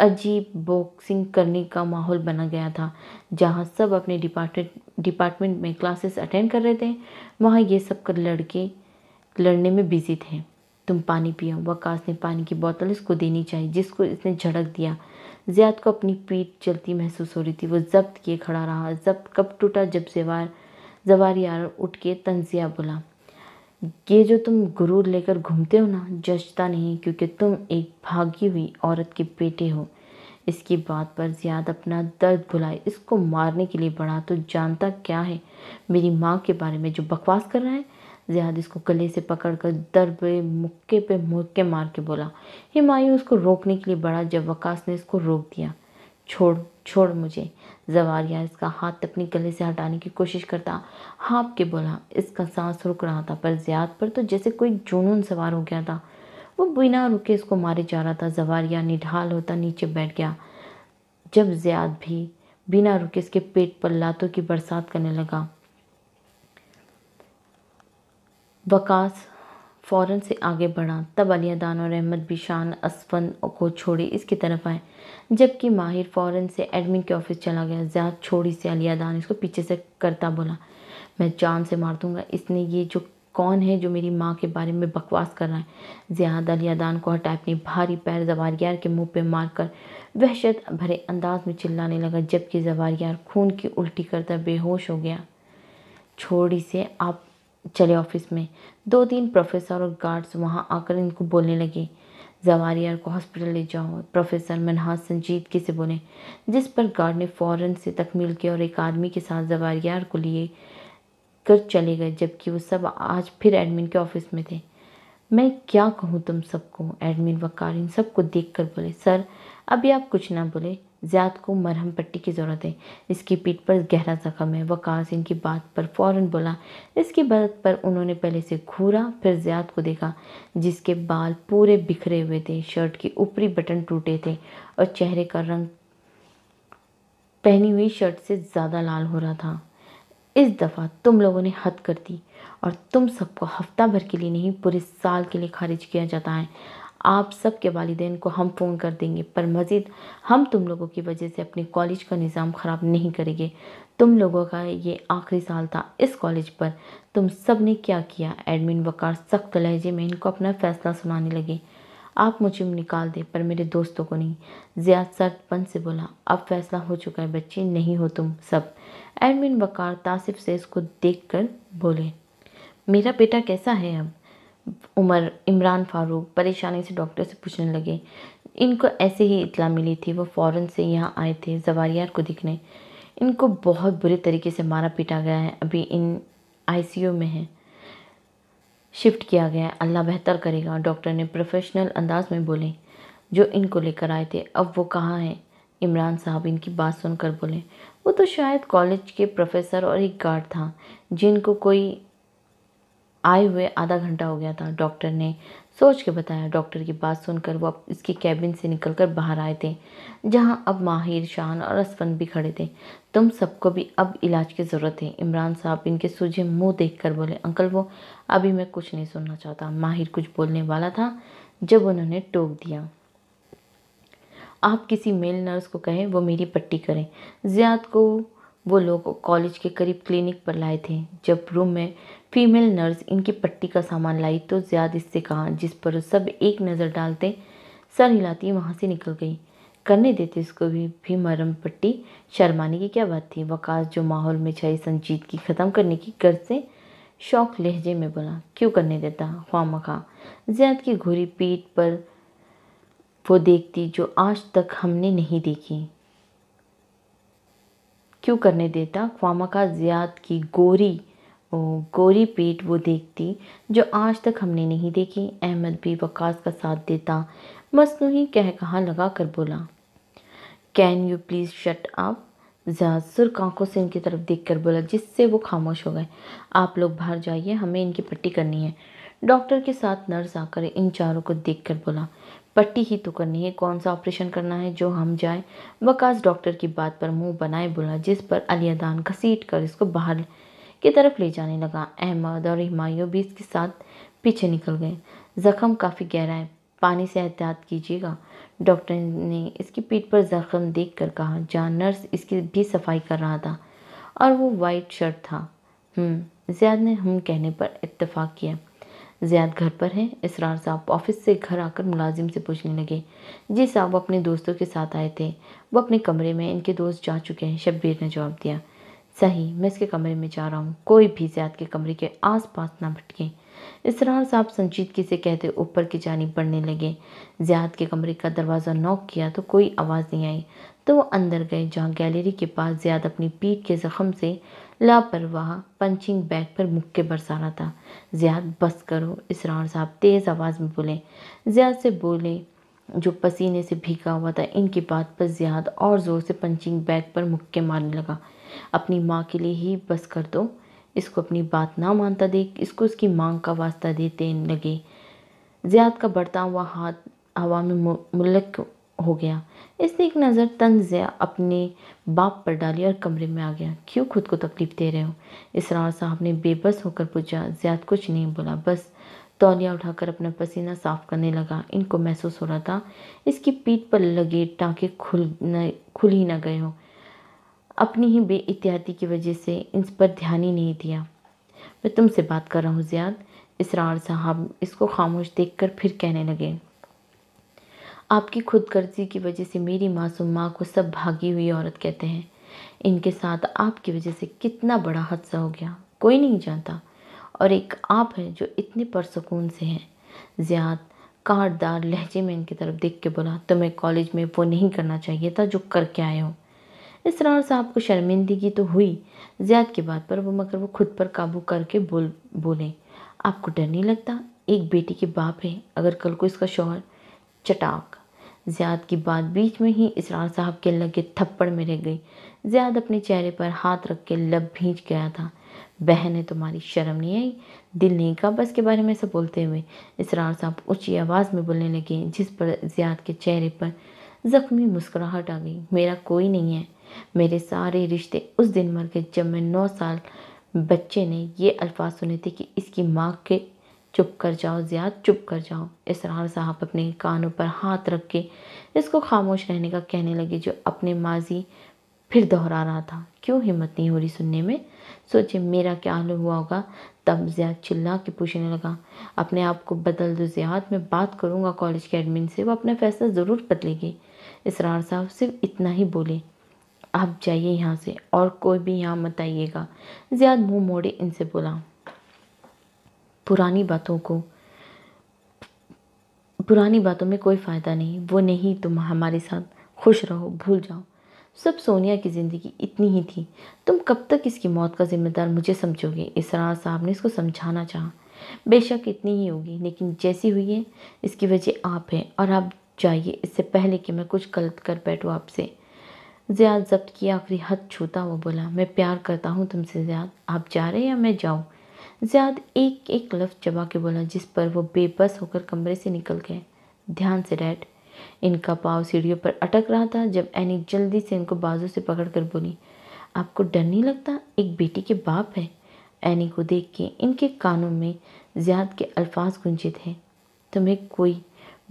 अजीब बॉक्सिंग करने का माहौल बना गया था जहाँ सब अपने डिपार्टमेंट डिपार्टमेंट में क्लासेस अटेंड कर रहे थे वहाँ ये सब लड़के लड़ने में बिजी थे तुम पानी पियो वकास ने पानी की बोतल इसको देनी चाहिए जिसको इसने झड़क दिया ज़ियाद को अपनी पीठ जलती महसूस हो रही थी वो जब्त किए खड़ा रहा जब्त कब टूटा जब जवार जवार यार उठ के तंजिया बोला ये जो तुम गुरूर लेकर घूमते हो ना जजता नहीं क्योंकि तुम एक भागी हुई औरत के बेटे हो इसकी बात पर ज़ियाद अपना दर्द भुलाए इसको मारने के लिए बढ़ा तो जानता क्या है मेरी माँ के बारे में जो बकवास कर रहा है जिहाद इसको गले से पकड़कर दर पे मुक्के पे मुक्के मार के बोला हिमायूं उसको रोकने के लिए बढ़ा जब वकास ने इसको रोक दिया छोड़ छोड़ मुझे जवारिया इसका हाथ अपने गले से हटाने की कोशिश करता हाँप के बोला इसका सांस रुक रहा था पर जियाद पर तो जैसे कोई जुनून सवार हो गया था वो बिना रुके इसको मारे जा रहा था जवारिया निढाल होता नीचे बैठ गया जब जियाद भी बिना रुके इसके पेट पर लातों की बरसात करने लगा वकास फ़ौरन से आगे बढ़ा तब अलिया दान और अहमद भी शान असफन को छोड़ी इसकी तरफ आए जबकि माहिर फ़ौरन से एडमिन के ऑफिस चला गया ज्याद छोड़ी से अलिया दान इसको पीछे से करता बोला मैं जान से मार दूंगा इसने ये जो कौन है जो मेरी माँ के बारे में बकवास कर रहा है अलिया अलियादान को हटाए अपनी भारी पैर जवारियार के मुंह पे मारकर वहशत भरे अंदाज में चिल्लाने लगा जबकि जवारियार खून की उल्टी करता बेहोश हो गया छोड़ी से आप चले ऑफिस में दो तीन प्रोफेसर और गार्ड्स वहाँ आकर इनको बोलने लगे जवारियार को हॉस्पिटल ले जाओ प्रोफेसर संजीत संजीदगी से बोले जिस पर गार्ड ने फ़ौरन से तकमील किया और एक आदमी के साथ जवारियार को लिए कर चले गए जबकि वो सब आज फिर एडमिन के ऑफिस में थे मैं क्या कहूँ तुम सबको एडमिन वकार इन सबको देख कर बोले सर अभी आप कुछ ना बोले ज़्याद को मरहम पट्टी की ज़रूरत है इसकी पीठ पर गहरा ज़ख्म है वकास इनकी बात पर फौरन बोला इसकी बात पर उन्होंने पहले से घूरा फिर ज़्याद को देखा जिसके बाल पूरे बिखरे हुए थे शर्ट के ऊपरी बटन टूटे थे और चेहरे का रंग पहनी हुई शर्ट से ज़्यादा लाल हो रहा था इस दफ़ा तुम लोगों ने हद कर दी और तुम सबको हफ्ता भर के लिए नहीं पूरे साल के लिए खारिज किया जाता है आप सब के वालदेन को हम फ़ोन कर देंगे पर मज़ीद हम तुम लोगों की वजह से अपने कॉलेज का निज़ाम ख़राब नहीं करेंगे तुम लोगों का ये आखिरी साल था इस कॉलेज पर तुम सब ने क्या किया एडमिन वकार सख्त लहजे में इनको अपना फ़ैसला सुनाने लगे आप मुझे निकाल दें पर मेरे दोस्तों को नहीं ज्यादा सर्दपन से बोला अब फैसला हो चुका है बच्चे नहीं हो तुम सब एडमिन वकार तासिफ से इसको देख कर बोले मेरा बेटा कैसा है अब उमर इमरान फ़ारूक परेशानी से डॉक्टर से पूछने लगे इनको ऐसे ही इतला मिली थी वो फ़ौरन से यहाँ आए थे जवारियार को दिखने इनको बहुत बुरे तरीके से मारा पीटा गया है अभी इन आईसीयू में है शिफ्ट किया गया है अल्लाह बेहतर करेगा डॉक्टर ने प्रोफेशनल अंदाज में बोले जो इनको लेकर आए थे अब वो कहाँ हैं इमरान साहब इनकी बात सुनकर बोले वो तो शायद कॉलेज के प्रोफेसर और एक गार्ड था जिनको कोई आए हुए आधा घंटा हो गया था डॉक्टर ने सोच के बताया डॉक्टर की बात सुनकर वो अब इसके कैबिन से निकलकर बाहर आए थे जहाँ अब माहिर शान और असवंत भी खड़े थे तुम सबको भी अब इलाज की ज़रूरत है इमरान साहब इनके सूझे मुंह देखकर बोले अंकल वो अभी मैं कुछ नहीं सुनना चाहता माहिर कुछ बोलने वाला था जब उन्होंने टोक दिया आप किसी मेल नर्स को कहें वो मेरी पट्टी करें ज़ियाद को वो लोग कॉलेज के करीब क्लिनिक पर लाए थे जब रूम में फीमेल नर्स इनकी पट्टी का सामान लाई तो ज़्याद इससे कहा जिस पर सब एक नज़र डालते सर हिलाती वहाँ से निकल गई करने देते इसको भी भी मरम पट्टी शर्माने की क्या बात थी वकास जो माहौल में छाई संजीदगी ख़त्म करने की गर्ज से शौक लहजे में बोला क्यों करने देता ख्वाम खा ज़्याद की घोरी पीठ पर वो देखती जो आज तक हमने नहीं देखी क्यों करने देता ख्वामा का ज़्याद की गोरी गोरी पीठ वो देखती जो आज तक हमने नहीं देखी अहमद भी वकास का साथ देता मसनू ही कह कहाँ लगा कर बोला can you please shut up जहाँ सुर आंखों से इनकी तरफ देख कर बोला जिससे वो खामोश हो गए आप लोग बाहर जाइए हमें इनकी पट्टी करनी है डॉक्टर के साथ नर्स आकर इन चारों को देख कर बोला पट्टी ही तो करनी है कौन सा ऑपरेशन करना है जो हम जाएं वकास डॉक्टर की बात पर मुंह बनाए बोला जिस पर अलियादान घसीट कर इसको बाहर की तरफ ले जाने लगा अहमद और हमायूं भी इसके साथ पीछे निकल गए जख्म काफ़ी गहरा है पानी से एहतियात कीजिएगा डॉक्टर ने इसकी पीठ पर जख्म देख कर कहा जहाँ नर्स इसकी भी सफाई कर रहा था और वो वाइट शर्ट था हम्म, ज्याद ने हम कहने पर इतफाक़ किया ज्याद घर पर हैं इसरार साहब ऑफिस से घर आकर मुलाजिम से पूछने लगे जी साहब अपने दोस्तों के साथ आए थे वो अपने कमरे में इनके दोस्त जा चुके हैं शब्बीर ने जवाब दिया सही मैं इसके कमरे में जा रहा हूँ कोई भी ज़्याद के कमरे के आसपास ना भटके इसरार साहब संजीदगी से कहते ऊपर की जानी बढ़ने लगे ज़्याद के कमरे का दरवाज़ा नॉक किया तो कोई आवाज़ नहीं आई तो वो अंदर गए जहाँ गैलरी के पास ज़्याद अपनी पीठ के ज़ख्म से लापरवाह पंचिंग बैग पर मुक्के बरसा रहा था ज़्याद बस करो इसरार साहब तेज़ आवाज़ में बोले ज़्याद से बोले जो पसीने से भीगा हुआ था इनकी बात पर ज़्याद और ज़ोर से पंचिंग बैग पर मुक्के मारने लगा अपनी माँ के लिए ही बस कर दो इसको अपनी बात ना मानता देख इसको उसकी मांग का वास्ता देते लगे ज़ियाद का बढ़ता हुआ हाथ हवा में मुलक हो गया इसने एक नज़र तंजिया अपने बाप पर डाली और कमरे में आ गया क्यों खुद को तकलीफ दे रहे हो इसरार साहब ने बेबस होकर पूछा ज़्याद कुछ नहीं बोला बस तौलिया उठाकर अपना पसीना साफ करने लगा इनको महसूस हो रहा था इसकी पीठ पर लगे टाँके खुल न खुल ही ना गए हों अपनी ही बे इत्यादि की वजह से इन पर ध्यान ही नहीं दिया मैं तुमसे बात कर रहा हूँ ज़ियाद इसरार साहब इसको खामोश देखकर फिर कहने लगे आपकी खुद गर्जी की वजह से मेरी मासूम माँ को सब भागी हुई औरत कहते हैं इनके साथ आपकी वजह से कितना बड़ा हादसा हो गया कोई नहीं जानता और एक आप हैं जो इतने परसकून से हैं ज्याद काटदार लहजे में इनकी तरफ देख के बोला तुम्हें कॉलेज में वो नहीं करना चाहिए था जो करके आए हो इसरार साहब को शर्मिंदगी तो हुई ज़्याद की बात पर वो मगर वो खुद पर काबू करके बोल बोले आपको डर नहीं लगता एक बेटी के बाप है अगर कल को इसका शोहर चटाक ज्याद की बात बीच में ही इसरार साहब के लगे थप्पड़ में रह गई ज्याद अपने चेहरे पर हाथ रख के लब भींच गया था बहन है तुम्हारी शर्म नहीं आई दिल नहीं का बस के बारे में से बोलते हुए इसरार साहब ऊंची आवाज़ में बोलने लगे जिस पर ज्याद के चेहरे पर ज़ख्मी मुस्कुराहट आ गई मेरा कोई नहीं है मेरे सारे रिश्ते उस दिन मर गए जब मैं नौ साल बच्चे ने ये अल्फाज सुने थे कि इसकी माँ के चुप कर जाओ ज़्याद चुप कर जाओ इसरार साहब अपने कानों पर हाथ रख के इसको खामोश रहने का कहने लगे जो अपने माजी फिर दोहरा रहा था क्यों हिम्मत नहीं हो रही सुनने में सोचे मेरा क्या हाल हुआ होगा तब ज़्याद चिल्ला के पूछने लगा अपने आप को बदल दो ज़्याद मैं बात करूँगा कॉलेज के एडमिन से वो अपना फ़ैसला ज़रूर बदलेगी इसरार साहब सिर्फ इतना ही बोले आप जाइए यहाँ से और कोई भी यहाँ मत आइएगा ज़्यादा मुँह मोड़े इनसे बोला पुरानी बातों को पुरानी बातों में कोई फ़ायदा नहीं वो नहीं तुम हमारे साथ खुश रहो भूल जाओ सब सोनिया की ज़िंदगी इतनी ही थी तुम कब तक इसकी मौत का जिम्मेदार मुझे समझोगे इसरार साहब ने इसको समझाना चाहा बेशक इतनी ही होगी लेकिन जैसी हुई है इसकी वजह आप हैं और आप जाइए इससे पहले कि मैं कुछ गलत कर बैठूँ आपसे ज़ियाद जब्त की आखिरी हद छूता वो बोला मैं प्यार करता हूँ तुमसे ज़ियाद आप जा रहे हैं या मैं जाऊँ ज़ियाद एक एक लफ्ज़ चबा के बोला जिस पर वो बेबस होकर कमरे से निकल गए ध्यान से डैड इनका पाव सीढ़ियों पर अटक रहा था जब एनी जल्दी से इनको बाजू से पकड़ कर बोली आपको डर नहीं लगता एक बेटी के बाप है एनी को देख के इनके कानों में ज्याद के अल्फाज गुंजित हैं तुम्हें कोई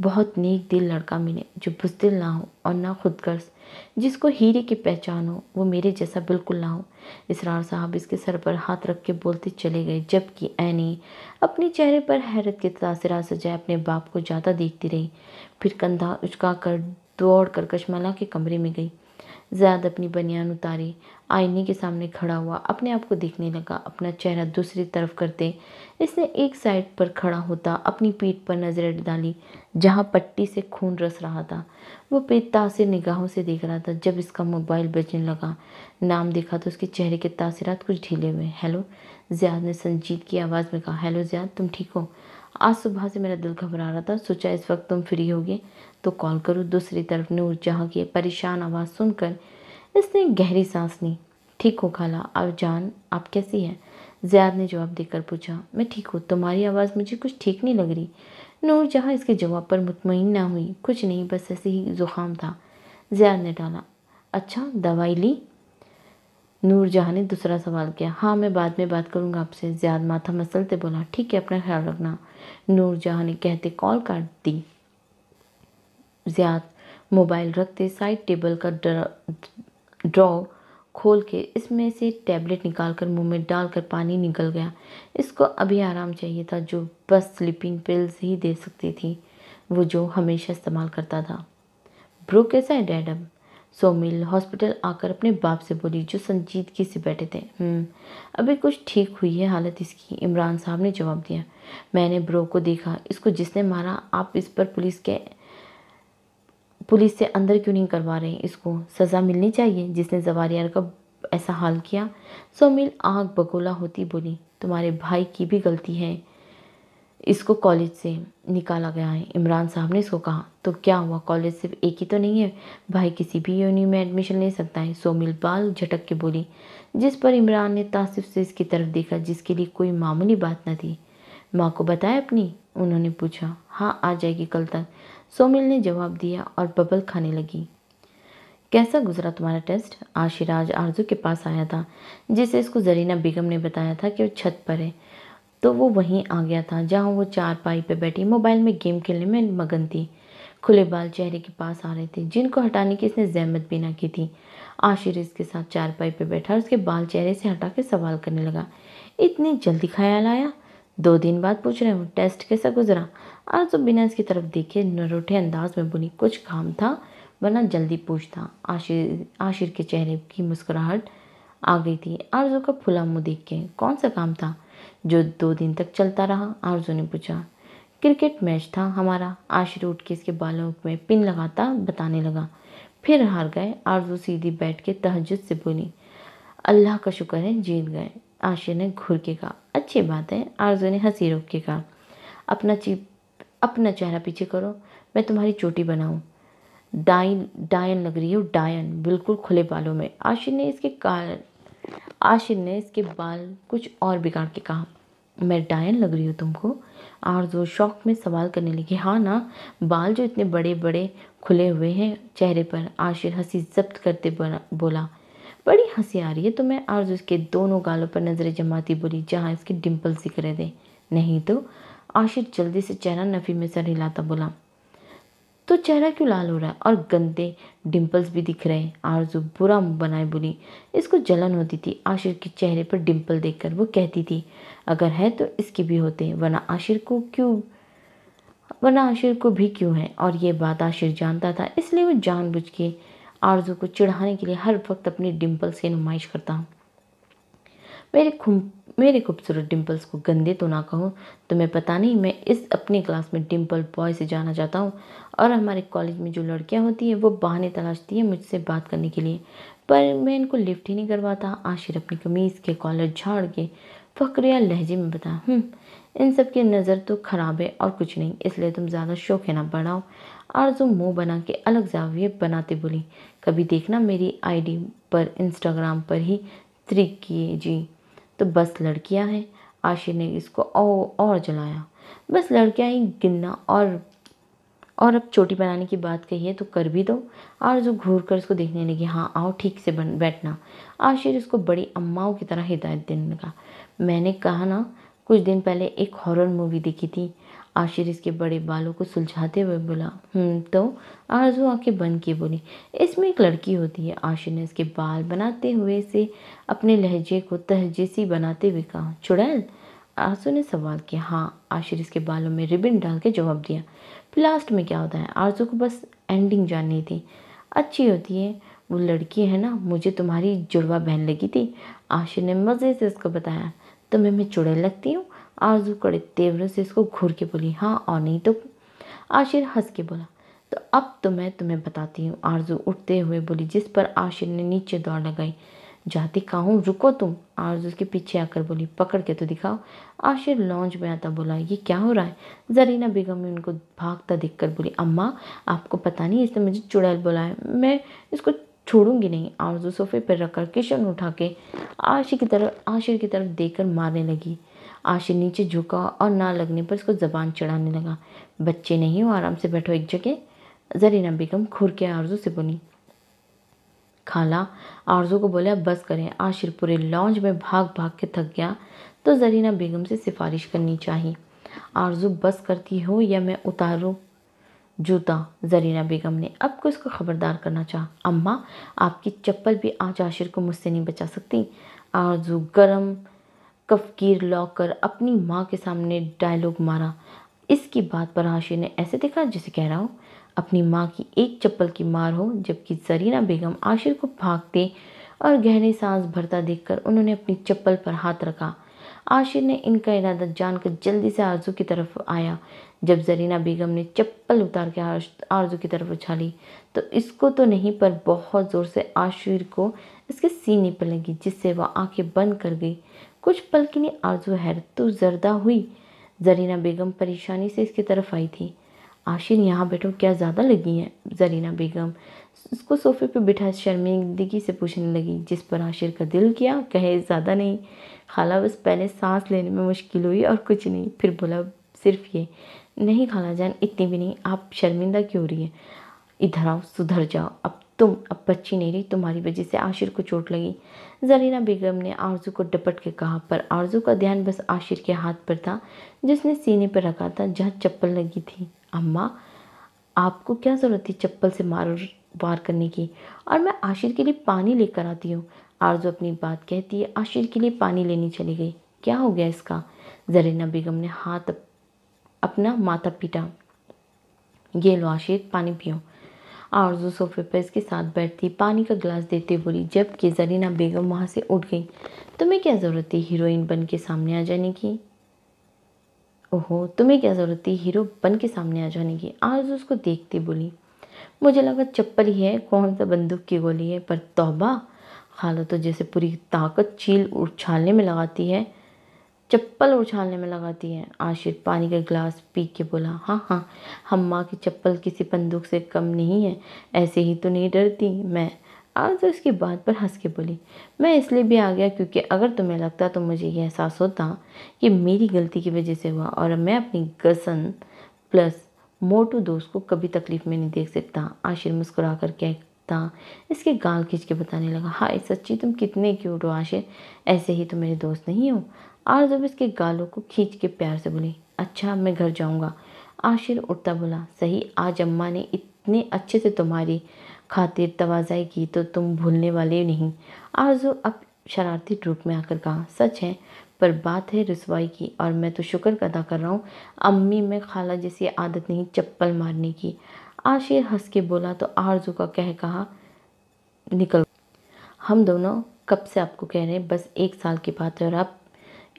बहुत नेक दिल लड़का मिले जो बुजदिल ना हो और ना खुदगर्ज जिसको हीरे की पहचान हो वो मेरे जैसा बिल्कुल ना हो इसरार साहब इसके सर पर हाथ रख के बोलते चले गए जबकि ऐनी अपने चेहरे पर हैरत के तासरा सजाए अपने बाप को ज़्यादा देखती रही फिर कंधा उचका कर दौड़ कर कशमला के कमरे में गई ज़्याद अपनी बनियान उतारी आईने के सामने खड़ा हुआ अपने आप को देखने लगा अपना चेहरा दूसरी तरफ करते इसने एक साइड पर खड़ा होता अपनी पीठ पर नजरें डाली जहां पट्टी से खून रस रहा था वो पीठ से निगाहों से देख रहा था जब इसका मोबाइल बजने लगा नाम देखा तो उसके चेहरे के तासरात कुछ ढीले हुए हेलो ज़ियाद ने संजीत की आवाज़ में कहा हेलो ज़ियाद तुम ठीक हो आज सुबह से मेरा दिल घबरा रहा था सोचा इस वक्त तुम फ्री होगे तो कॉल करो दूसरी तरफ नूर जहाँ की परेशान आवाज़ सुनकर इसने गहरी सांस ली ठीक हो खाला अब जान आप कैसी हैं ज़ियाद ने जवाब देकर पूछा मैं ठीक हूँ तुम्हारी आवाज़ मुझे कुछ ठीक नहीं लग रही नूर जहाँ इसके जवाब पर मुतमिन ना हुई कुछ नहीं बस ऐसे ही ज़ुकाम था ज़ियाद ने डाला अच्छा दवाई ली नूर जहाँ ने दूसरा सवाल किया हाँ मैं बाद में बात करूँगा आपसे ज़्याद माथा मसलते बोला ठीक है अपना ख्याल रखना नूर जहाँ ने कहते कॉल काट दी ज़्याद मोबाइल रखते साइड टेबल का ड्रॉ खोल के इसमें से टैबलेट निकाल कर मुँह में डालकर पानी निकल गया इसको अभी आराम चाहिए था जो बस स्लीपिंग पिल्स ही दे सकती थी वो जो हमेशा इस्तेमाल करता था ब्रो कैसा है डैडम सोमिल हॉस्पिटल आकर अपने बाप से बोली जो संजीदगी से बैठे थे हम्म, अभी कुछ ठीक हुई है हालत इसकी इमरान साहब ने जवाब दिया मैंने ब्रो को देखा इसको जिसने मारा आप इस पर पुलिस के पुलिस से अंदर क्यों नहीं करवा रहे इसको सज़ा मिलनी चाहिए जिसने जवारियार का ऐसा हाल किया सोमिल आग बगोला होती बोली तुम्हारे भाई की भी गलती है इसको कॉलेज से निकाला गया है इमरान साहब ने इसको कहा तो क्या हुआ कॉलेज सिर्फ एक ही तो नहीं है भाई किसी भी यूनि में एडमिशन ले सकता है सोमिल बाल झटक के बोली जिस पर इमरान ने तासिफ से इसकी तरफ देखा जिसके लिए कोई मामूली बात न थी माँ को बताया अपनी उन्होंने पूछा हाँ आ जाएगी कल तक सोमिल ने जवाब दिया और बबल खाने लगी कैसा गुजरा तुम्हारा टेस्ट आशीराज आरजू के पास आया था जिसे इसको जरीना बेगम ने बताया था कि वो छत पर है तो वो वहीं आ गया था जहाँ वो चार पाई पर बैठी मोबाइल में गेम खेलने में मगन थी खुले बाल चेहरे के पास आ रहे थे जिनको हटाने की इसने जहमत भी ना की थी आशिर इसके साथ चार पाई पर बैठा और उसके बाल चेहरे से हटा के सवाल करने लगा इतनी जल्दी ख्याल आया दो दिन बाद पूछ रहे हूँ टेस्ट कैसा गुजरा आरजू तो बिना इसकी तरफ देखे नरोठे अंदाज में बोली कुछ काम था वरना जल्दी पूछता आशिर आशिर के चेहरे की मुस्कुराहट आ गई थी आरजू का फुला मुँह देख के कौन सा काम था जो दो दिन तक चलता रहा आरजू ने पूछा क्रिकेट मैच था हमारा आशिर उठ के इसके बालों में पिन लगाता बताने लगा फिर हार गए आरजू सीधी बैठ के तहज से बोली अल्लाह का शुक्र है जीत गए आशे ने घूर के कहा अच्छी बात है आरजू ने हंसी रोक के कहा अपना चीप अपना चेहरा पीछे करो मैं तुम्हारी चोटी बनाऊँ डाइन डायन लग रही हो डायन बिल्कुल खुले बालों में आशिर ने इसके कार आशिर ने इसके बाल कुछ और बिगाड़ के कहा मैं डायन लग रही हूँ तुमको आरजू शौक में सवाल करने लगी हाँ ना बाल जो इतने बड़े बड़े खुले हुए हैं चेहरे पर आशिर हंसी जब्त करते बोला बड़ी हंसी आ रही है तो मैं आरजू इसके दोनों गालों पर नज़रें जमाती बोली जहाँ इसके डिम्पल्स दिख रहे थे नहीं तो आशिर जल्दी से चेहरा नफ़ी में सर हिलाता बोला तो चेहरा क्यों लाल हो रहा है और गंदे डिम्पल्स भी दिख रहे हैं आरजू बुरा बनाए बोली इसको जलन होती थी आशिर के चेहरे पर डिम्पल देखकर वो कहती थी अगर है तो इसके भी होते हैं वरना आशिर को क्यों वरना आशिर को भी क्यों है और ये बात आशिर जानता था इसलिए वो जानबूझ के आरजू को चिढ़ाने के लिए हर वक्त अपनी डिम्पल से नुमाइश करता हूँ मेरे खुम मेरे खूबसूरत डिम्पल्स को गंदे तो ना कहूँ तुम्हें पता नहीं मैं इस अपनी क्लास में डिम्पल बॉय से जाना चाहता हूँ और हमारे कॉलेज में जो लड़कियाँ होती हैं वो बहाने तलाशती हैं मुझसे बात करने के लिए पर मैं इनको लिफ्ट ही नहीं करवाता आशिर अपनी कमीज़ के कॉलर झाड़ के फकरिया लहजे में बता हम्म, इन सब की नज़र तो ख़राब है और कुछ नहीं इसलिए तुम ज़्यादा शौक है ना बढ़ाओ आरजू मुंह बना के अलग जाविये बनाते बोली कभी देखना मेरी आईडी पर इंस्टाग्राम पर ही त्रिक किए जी तो बस लड़कियां हैं आशी ने इसको और और जलाया बस लड़कियां ही गिनना और और अब चोटी बनाने की बात कही है तो कर भी दो और जो घूर कर उसको देखने लगी हाँ आओ ठीक से बन बैठना आशिर इसको बड़ी अम्माओं की तरह हिदायत देने लगा मैंने कहा ना कुछ दिन पहले एक हॉरर मूवी देखी थी आशिर इसके बड़े बालों को सुलझाते हुए बोला हम्म, तो आरजू आंखें बंद के बोली इसमें एक लड़की होती है आशीर ने इसके बाल बनाते हुए से अपने लहजे को तहजीसी बनाते हुए कहा चुड़ैल आरजू ने सवाल किया हाँ आशिर इसके बालों में रिबन डाल के जवाब दिया फिर लास्ट में क्या होता है आरजू को बस एंडिंग जाननी थी अच्छी होती है वो लड़की है ना मुझे तुम्हारी जुड़वा बहन लगी थी आशिर ने मज़े से उसको बताया तुम्हें मैं चुड़ैल लगती हूँ आरजू कड़े तेवर से इसको घूर के बोली हाँ और नहीं तो आशिर हंस के बोला तो अब तो मैं तुम्हें बताती हूँ आरजू उठते हुए बोली जिस पर आशिर ने नीचे दौड़ लगाई जाती कहूँ रुको तुम आरजू के पीछे आकर बोली पकड़ के तो दिखाओ आशिर लॉन्च में आता बोला ये क्या हो रहा है जरीना बेगम ने उनको भागता देख कर बोली अम्मा आपको पता नहीं इसने मुझे चुड़ैल बोला है मैं इसको छोड़ूंगी नहीं आरजू सोफे पर रखकर किशन उठा के आशिर की तरफ आशिर की तरफ कर मारने लगी आशी नीचे झुका और ना लगने पर उसको ज़बान चढ़ाने लगा बच्चे नहीं हो आराम से बैठो एक जगह जरीना बेगम खुर के आरजू से बोली खाला आरजू को बोला बस करें आशिर पूरे लॉन्च में भाग भाग के थक गया तो जरीना बेगम से सिफारिश करनी चाहिए आरजू बस करती हो या मैं उतारूँ जूता जरीना बेगम ने अब को इसको ख़बरदार करना चाह अम्मा आपकी चप्पल भी आज आशिर को मुझसे नहीं बचा सकती आरजू गरम कफगीर कर अपनी माँ के सामने डायलॉग मारा इसकी बात पर हाशिर ने ऐसे देखा जिसे कह रहा हो अपनी माँ की एक चप्पल की मार हो जबकि जरीना बेगम आशिर को भागते और गहरी सांस भरता देखकर उन्होंने अपनी चप्पल पर हाथ रखा आशिर ने इनका इरादा जानकर जल्दी से आरजू की तरफ आया जब जरीना बेगम ने चप्पल उतार के आरजू की तरफ उछाली तो इसको तो नहीं पर बहुत ज़ोर से आशिर को इसके सीने पर लगी जिससे वह आंखें बंद कर गई कुछ पल के लिए आरजू हैरत तो जरदा हुई जरीना बेगम परेशानी से इसकी तरफ आई थी आशिर यहाँ बैठो क्या ज़्यादा लगी हैं जरीना बेगम उसको सोफे पर बिठा शर्मिंदगी से पूछने लगी जिस पर आशिर का दिल किया कहे ज़्यादा नहीं खाला बस पहले सांस लेने में मुश्किल हुई और कुछ नहीं फिर बोला सिर्फ ये नहीं खाला जान इतनी भी नहीं आप शर्मिंदा क्यों हो रही है इधर आओ सुधर जाओ अब तुम अब बच्ची नहीं रही तुम्हारी वजह से आशिर को चोट लगी जरीना बेगम ने आरजू को डपट के कहा पर आरजू का ध्यान बस आशिर के हाथ पर था जिसने सीने पर रखा था जहाँ चप्पल लगी थी अम्मा आपको क्या ज़रूरत थी चप्पल से मार वार करने की और मैं आशिर के लिए पानी लेकर आती हूँ आरजू अपनी बात कहती है आशिर के लिए पानी लेनी चली गई क्या हो गया इसका जरीना बेगम ने हाथ अपना माथा पीटा ये लो आशिर पानी पियो आरजू सोफे पर इसके साथ बैठती पानी का गिलास देते बोली जबकि जरीना बेगम वहाँ से उठ गई तुम्हें क्या ज़रूरत थी हीरोइन बन के सामने आ जाने की ओहो तुम्हें क्या ज़रूरत थी हीरो बन के सामने आ जाने की आरजू उसको देखती बोली मुझे लगा चप्पल ही है कौन सा बंदूक की गोली है पर तोबा खाला तो जैसे पूरी ताकत चील उछालने में लगाती है चप्पल उछालने में लगाती है आशिर पानी का गिलास पी के बोला हाँ हाँ हम माँ की चप्पल किसी बंदूक से कम नहीं है ऐसे ही तो नहीं डरती मैं आज तो इसकी बात पर हंस के बोली मैं इसलिए भी आ गया क्योंकि अगर तुम्हें लगता तो मुझे यह एहसास होता कि मेरी गलती की वजह से हुआ और मैं अपनी गसन प्लस मोटू दोस्त को कभी तकलीफ में नहीं देख सकता आशिर मुस्कुरा कर कहता इसके गाल खींच के बताने लगा हाय सच्ची तुम कितने क्यूट हो आशिर ऐसे ही तुम तो मेरे दोस्त नहीं हो आरजब इसके गालों को खींच के प्यार से बोली अच्छा मैं घर जाऊँगा आशिर उठता बोला सही आज अम्मा ने इतने अच्छे से तुम्हारी खातिर तोज़ाई की तो तुम भूलने वाले नहीं आरजू अब शरारती रूप में आकर कहा सच है पर बात है रसवाई की और मैं तो शुक्र अदा कर रहा हूँ अम्मी में खाला जैसी आदत नहीं चप्पल मारने की आशिर हंस के बोला तो आरजू का कह कहा निकल हम दोनों कब से आपको कह रहे हैं बस एक साल की बात है और आप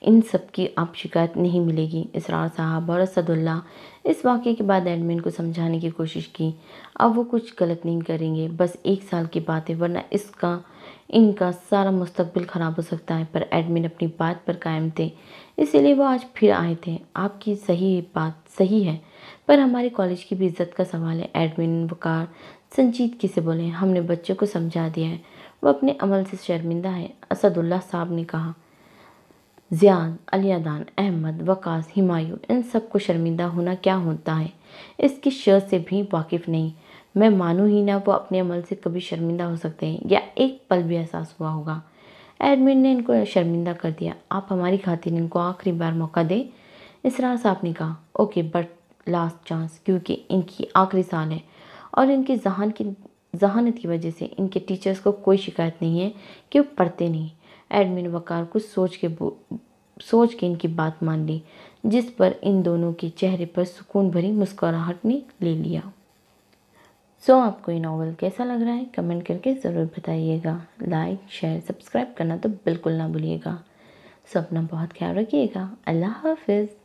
इन सब की आप शिकायत नहीं मिलेगी इसरार साहब और असदुल्ला इस वाक़े के बाद एडमिन को समझाने की कोशिश की अब वो कुछ गलत नहीं करेंगे बस एक साल की बात है वरना इसका इनका सारा मुस्तबिल ख़राब हो सकता है पर एडमिन अपनी बात पर कायम थे इसीलिए वो आज फिर आए थे आपकी सही बात सही है पर हमारे कॉलेज की भी इज्जत का सवाल है एडमिन वकार संजीदगी से बोले हमने बच्चों को समझा दिया है वह अपने अमल से शर्मिंदा है असदुल्ला साहब ने कहा ज़ियान अलियादान अहमद वकास हिमायू इन सब को शर्मिंदा होना क्या होता है इसकी शर्त से भी वाकिफ़ नहीं मैं मानूँ ही ना वो अपने अमल से कभी शर्मिंदा हो सकते हैं या एक पल भी एहसास हुआ होगा एडमिन ने इनको शर्मिंदा कर दिया आप हमारी खातिर इनको आखिरी बार मौका दें इस साहब ने कहा ओके बट लास्ट चांस क्योंकि इनकी आखिरी साल है और इनकी जहान की जहानत की वजह से इनके टीचर्स को कोई शिकायत नहीं है कि वो पढ़ते नहीं एडमिन वकार कुछ सोच के सोच के इनकी बात मान ली जिस पर इन दोनों के चेहरे पर सुकून भरी मुस्कुराहट ने ले लिया सो so, आपको ये नावल कैसा लग रहा है कमेंट करके ज़रूर बताइएगा लाइक शेयर सब्सक्राइब करना तो बिल्कुल ना भूलिएगा सो अपना बहुत ख्याल रखिएगा अल्लाह हाफिज़